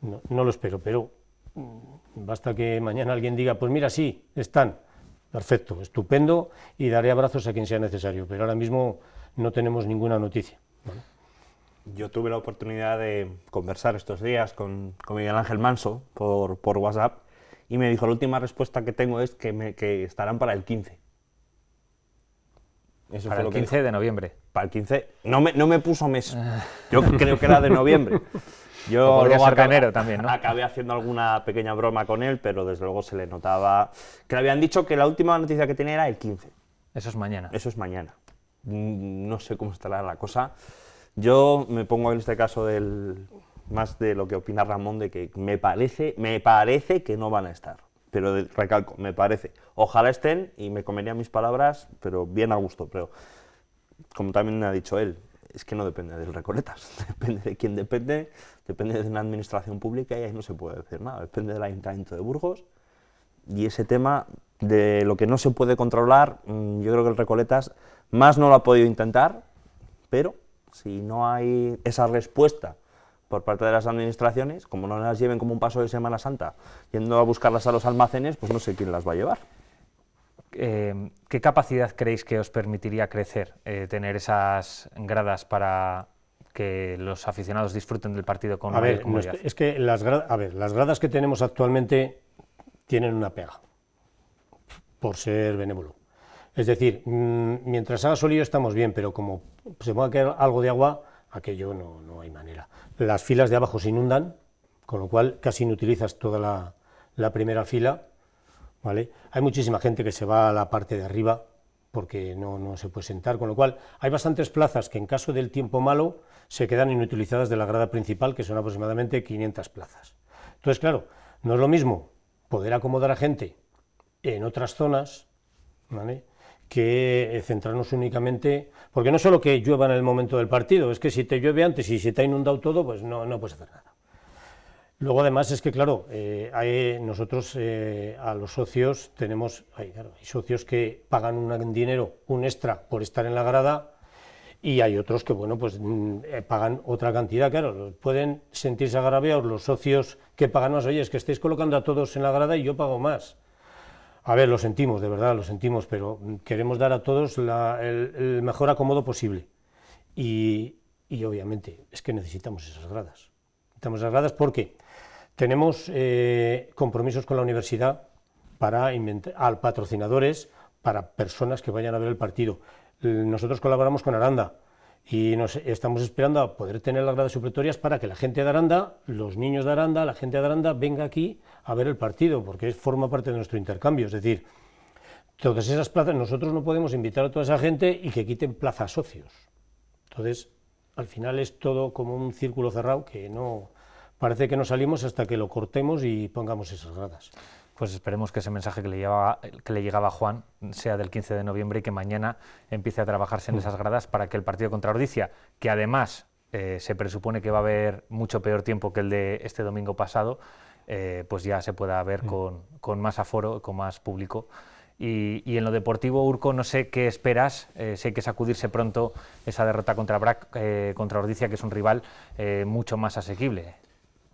S7: No, lo espero, pero mm, basta que mañana alguien diga, pues mira, sí, están. Perfecto, estupendo, y daré abrazos a quien sea necesario, pero ahora mismo no tenemos ninguna noticia.
S4: Yo tuve la oportunidad de conversar estos días con, con Miguel Ángel Manso por, por WhatsApp y me dijo, la última respuesta que tengo es que, me, estarán para el 15. para el 15 de noviembre. Para el 15. No me, no me puso mes. *laughs* Yo creo que era de noviembre. Yo luego también, acabé haciendo alguna pequeña broma con él, pero desde luego se le notaba que le habían dicho que la última noticia que tenía era el 15. Eso es mañana. Eso es mañana. Mm, no sé cómo estará la cosa. Yo me pongo en este caso del, más de lo que opina Ramón de que me parece, me parece que no van a estar. Pero recalco, me parece. Ojalá estén y me comería mis palabras, pero bien a gusto. Pero como también ha dicho él, es que no depende del Recoletas, *laughs* depende de quién depende, depende de una administración pública y ahí no se puede decir nada, depende del Ayuntamiento de Burgos y ese tema de lo que no se puede controlar, mm, yo creo que el Recoletas más no lo ha podido intentar, pero si no hay esa respuesta por parte de las administraciones, como no las lleven como un paso de Semana Santa, yendo a buscarlas a los almacenes, pues no sé quién las va a llevar. Eh, ¿Qué capacidad creéis que os permitiría crecer, eh, tener
S1: esas gradas para que los aficionados disfruten del partido con a ver, Es
S7: que las, a ver, las gradas que tenemos actualmente tienen una pega, por ser benévolo. Es decir, mm, mientras haga solido estamos bien, pero como se pueda quedar algo de agua, aquello no, no, hay manera. Las filas de abajo se inundan, con lo cual casi no toda la, primera fila. ¿vale? Hay muchísima gente que se va a la parte de arriba porque no, no, se puede sentar, con lo cual hay bastantes plazas que en caso del tiempo malo se quedan inutilizadas de la grada principal, que son aproximadamente 500 plazas. Entonces, claro, no es lo mismo poder acomodar a gente en otras zonas, ¿vale? que eh, centrarnos únicamente, porque no solo que llueva en el momento del partido, es que si te llueve antes y se te ha inundado todo, pues no, no puedes hacer nada. Luego además es que, claro, eh, hay, nosotros eh, a los socios tenemos, hay, hay socios que pagan un dinero, un extra por estar en la grada, y hay otros que, bueno, pues mm, pagan otra cantidad, claro, pueden sentirse agraviados los socios que pagan más, oye, es que estáis colocando a todos en la grada y yo pago más. A ver, lo sentimos, de verdad, lo sentimos, pero queremos dar a todos el, mejor acomodo posible. Y, obviamente es que necesitamos esas gradas. Necesitamos esas gradas porque tenemos eh, compromisos con la universidad para al patrocinadores, para personas que vayan a ver el partido. Nosotros colaboramos con Aranda y nos estamos esperando a poder tener las gradas supletorias para que la gente de Aranda, los niños de Aranda, la gente de Aranda venga aquí a ver el partido, porque forma parte de nuestro intercambio. Es decir, todas esas plazas, nosotros no podemos invitar a toda esa gente y que quiten plazas socios. Entonces, al final es todo como un círculo cerrado que no parece que no salimos hasta que lo cortemos y pongamos esas gradas pues esperemos que ese mensaje que le,
S1: llegaba a Juan sea del 15 de noviembre y que mañana empiece a trabajarse en mm. esas gradas para que el partido contra Ordicia, que además eh, se presupone que va a haber mucho peor tiempo que el de este domingo pasado, eh, pues ya se pueda ver mm. con, más aforo, con más público. Y, en lo deportivo, Urco, no sé qué esperas, eh, sé que sacudirse pronto esa derrota contra, contra Ordicia, que es un rival mucho más asequible.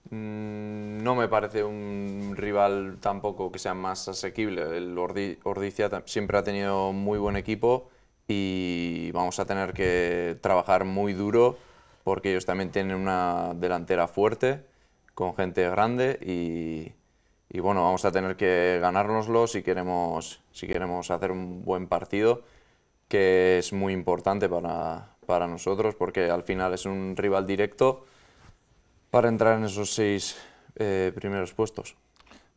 S6: Mm, no me parece un rival tampoco que sea más asequible. El Ordizia siempre ha tenido muy buen equipo y vamos a tener que trabajar muy duro porque ellos también tienen una delantera fuerte, con gente grande y, bueno, vamos a tener que ganárnoslo si queremos, si queremos hacer un buen partido, que es muy importante para, para nosotros porque al final es un rival directo para entrar en esos seis eh, primeros puestos.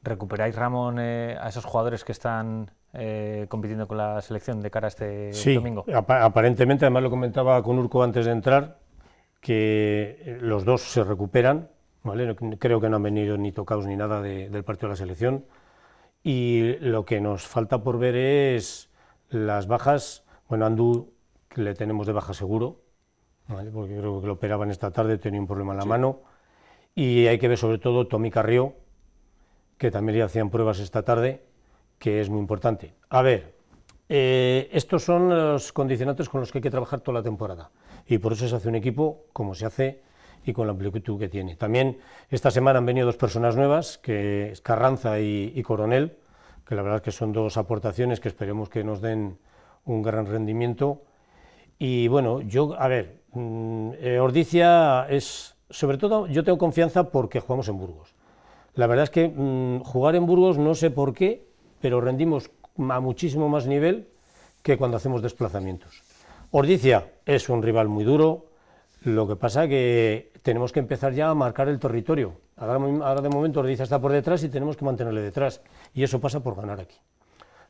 S1: ¿Recuperáis, Ramón, eh, a esos jugadores que están eh, compitiendo con la selección de cara a este domingo? Sí,
S7: aparentemente, además lo comentaba con Urco antes de entrar, que los dos se recuperan, ¿vale? creo que no han venido ni tocados ni nada del partido de la selección, y lo que nos falta por ver es las bajas, bueno, Andú le tenemos de baja seguro, porque creo que lo operaban esta tarde, tenía un problema en la mano, y hay que ver sobre todo Tommy Carrió, que también le hacían pruebas esta tarde, que es muy importante. A ver, eh, estos son los condicionantes con los que hay que trabajar toda la temporada. Y por eso se hace un equipo como se hace y con la amplitud que tiene. También esta semana han venido dos personas nuevas, que es Carranza y, Coronel, que la verdad es que son dos aportaciones que esperemos que nos den un gran rendimiento. Y bueno, yo, a ver, mm, eh, Ordicia es sobre todo yo tengo confianza porque jugamos en Burgos. La verdad es que mm, jugar en Burgos no sé por qué, pero rendimos a muchísimo más nivel que cuando hacemos desplazamientos. Ordizia es un rival muy duro, lo que pasa que tenemos que empezar ya a marcar el territorio. Ahora, de momento Ordizia está por detrás y tenemos que mantenerle detrás. Y eso pasa por ganar aquí.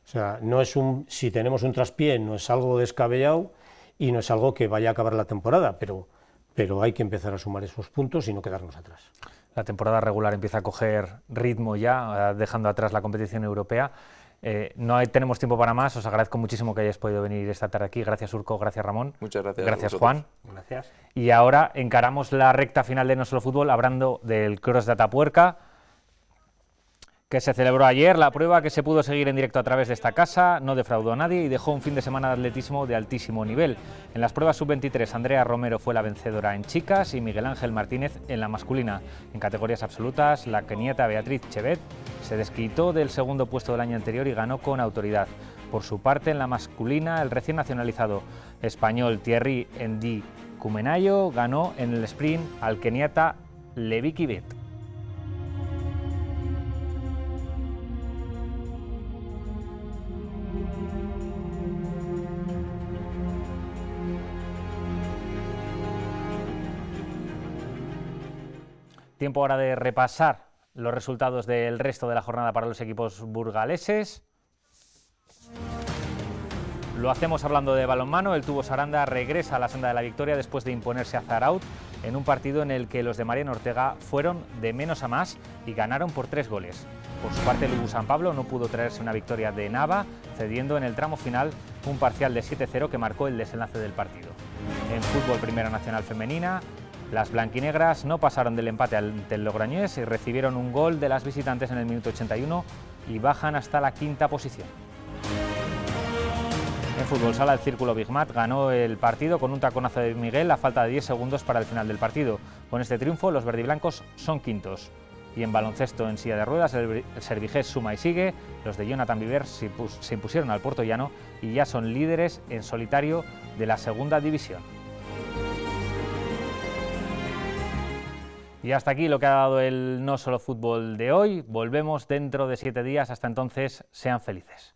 S7: O sea, no es un, si tenemos un traspié no es algo descabellado y no es algo que vaya a acabar la temporada, pero pero hay que empezar a sumar esos puntos y no quedarnos atrás. La temporada
S1: regular empieza a coger ritmo ya, dejando atrás la competición europea. Eh, no hay, tenemos tiempo para más, os agradezco muchísimo que hayáis podido venir esta tarde aquí. Gracias Urco, gracias Ramón. Muchas gracias. Gracias Juan. Gracias. Y ahora encaramos la recta final de No Solo Fútbol hablando del Cross de Atapuerca que se celebró ayer, la prueba que se pudo seguir en directo a través de esta casa, no defraudó a nadie y dejó un fin de semana de atletismo de altísimo nivel. En las pruebas sub-23, Andrea Romero fue la vencedora en chicas y Miguel Ángel Martínez en la masculina. En categorías absolutas, la keniata Beatriz Chevet se desquitó del segundo puesto del año anterior y ganó con autoridad. Por su parte, en la masculina, el recién nacionalizado español Thierry Endi Cumenayo ganó en el sprint al keniata Leviki Bet. Tiempo ahora de repasar los resultados del resto de la jornada para los equipos burgaleses. Lo hacemos hablando de balonmano. El Tubo Saranda regresa a la senda de la victoria después de imponerse a Zaraut en un partido en el que los de Mariano Ortega fueron de menos a más y ganaron por tres goles. Por su parte, Lugo San Pablo no pudo traerse una victoria de Nava, cediendo en el tramo final un parcial de 7-0 que marcó el desenlace del partido. En fútbol Primera Nacional Femenina, las blanquinegras no pasaron del empate ante el Logroñés y recibieron un gol de las visitantes en el minuto 81 y bajan hasta la quinta posición. En fútbol sala, el Círculo Big Mat ganó el partido con un taconazo de Miguel a falta de 10 segundos para el final del partido. Con este triunfo, los verdiblancos son quintos. Y en baloncesto en silla de ruedas, el Servigés suma y sigue. Los de Jonathan Viver se impusieron al Puerto Llano y ya son líderes en solitario de la segunda división. Y hasta aquí lo que ha dado el No Solo Fútbol de hoy. Volvemos dentro de siete días. Hasta entonces, sean felices.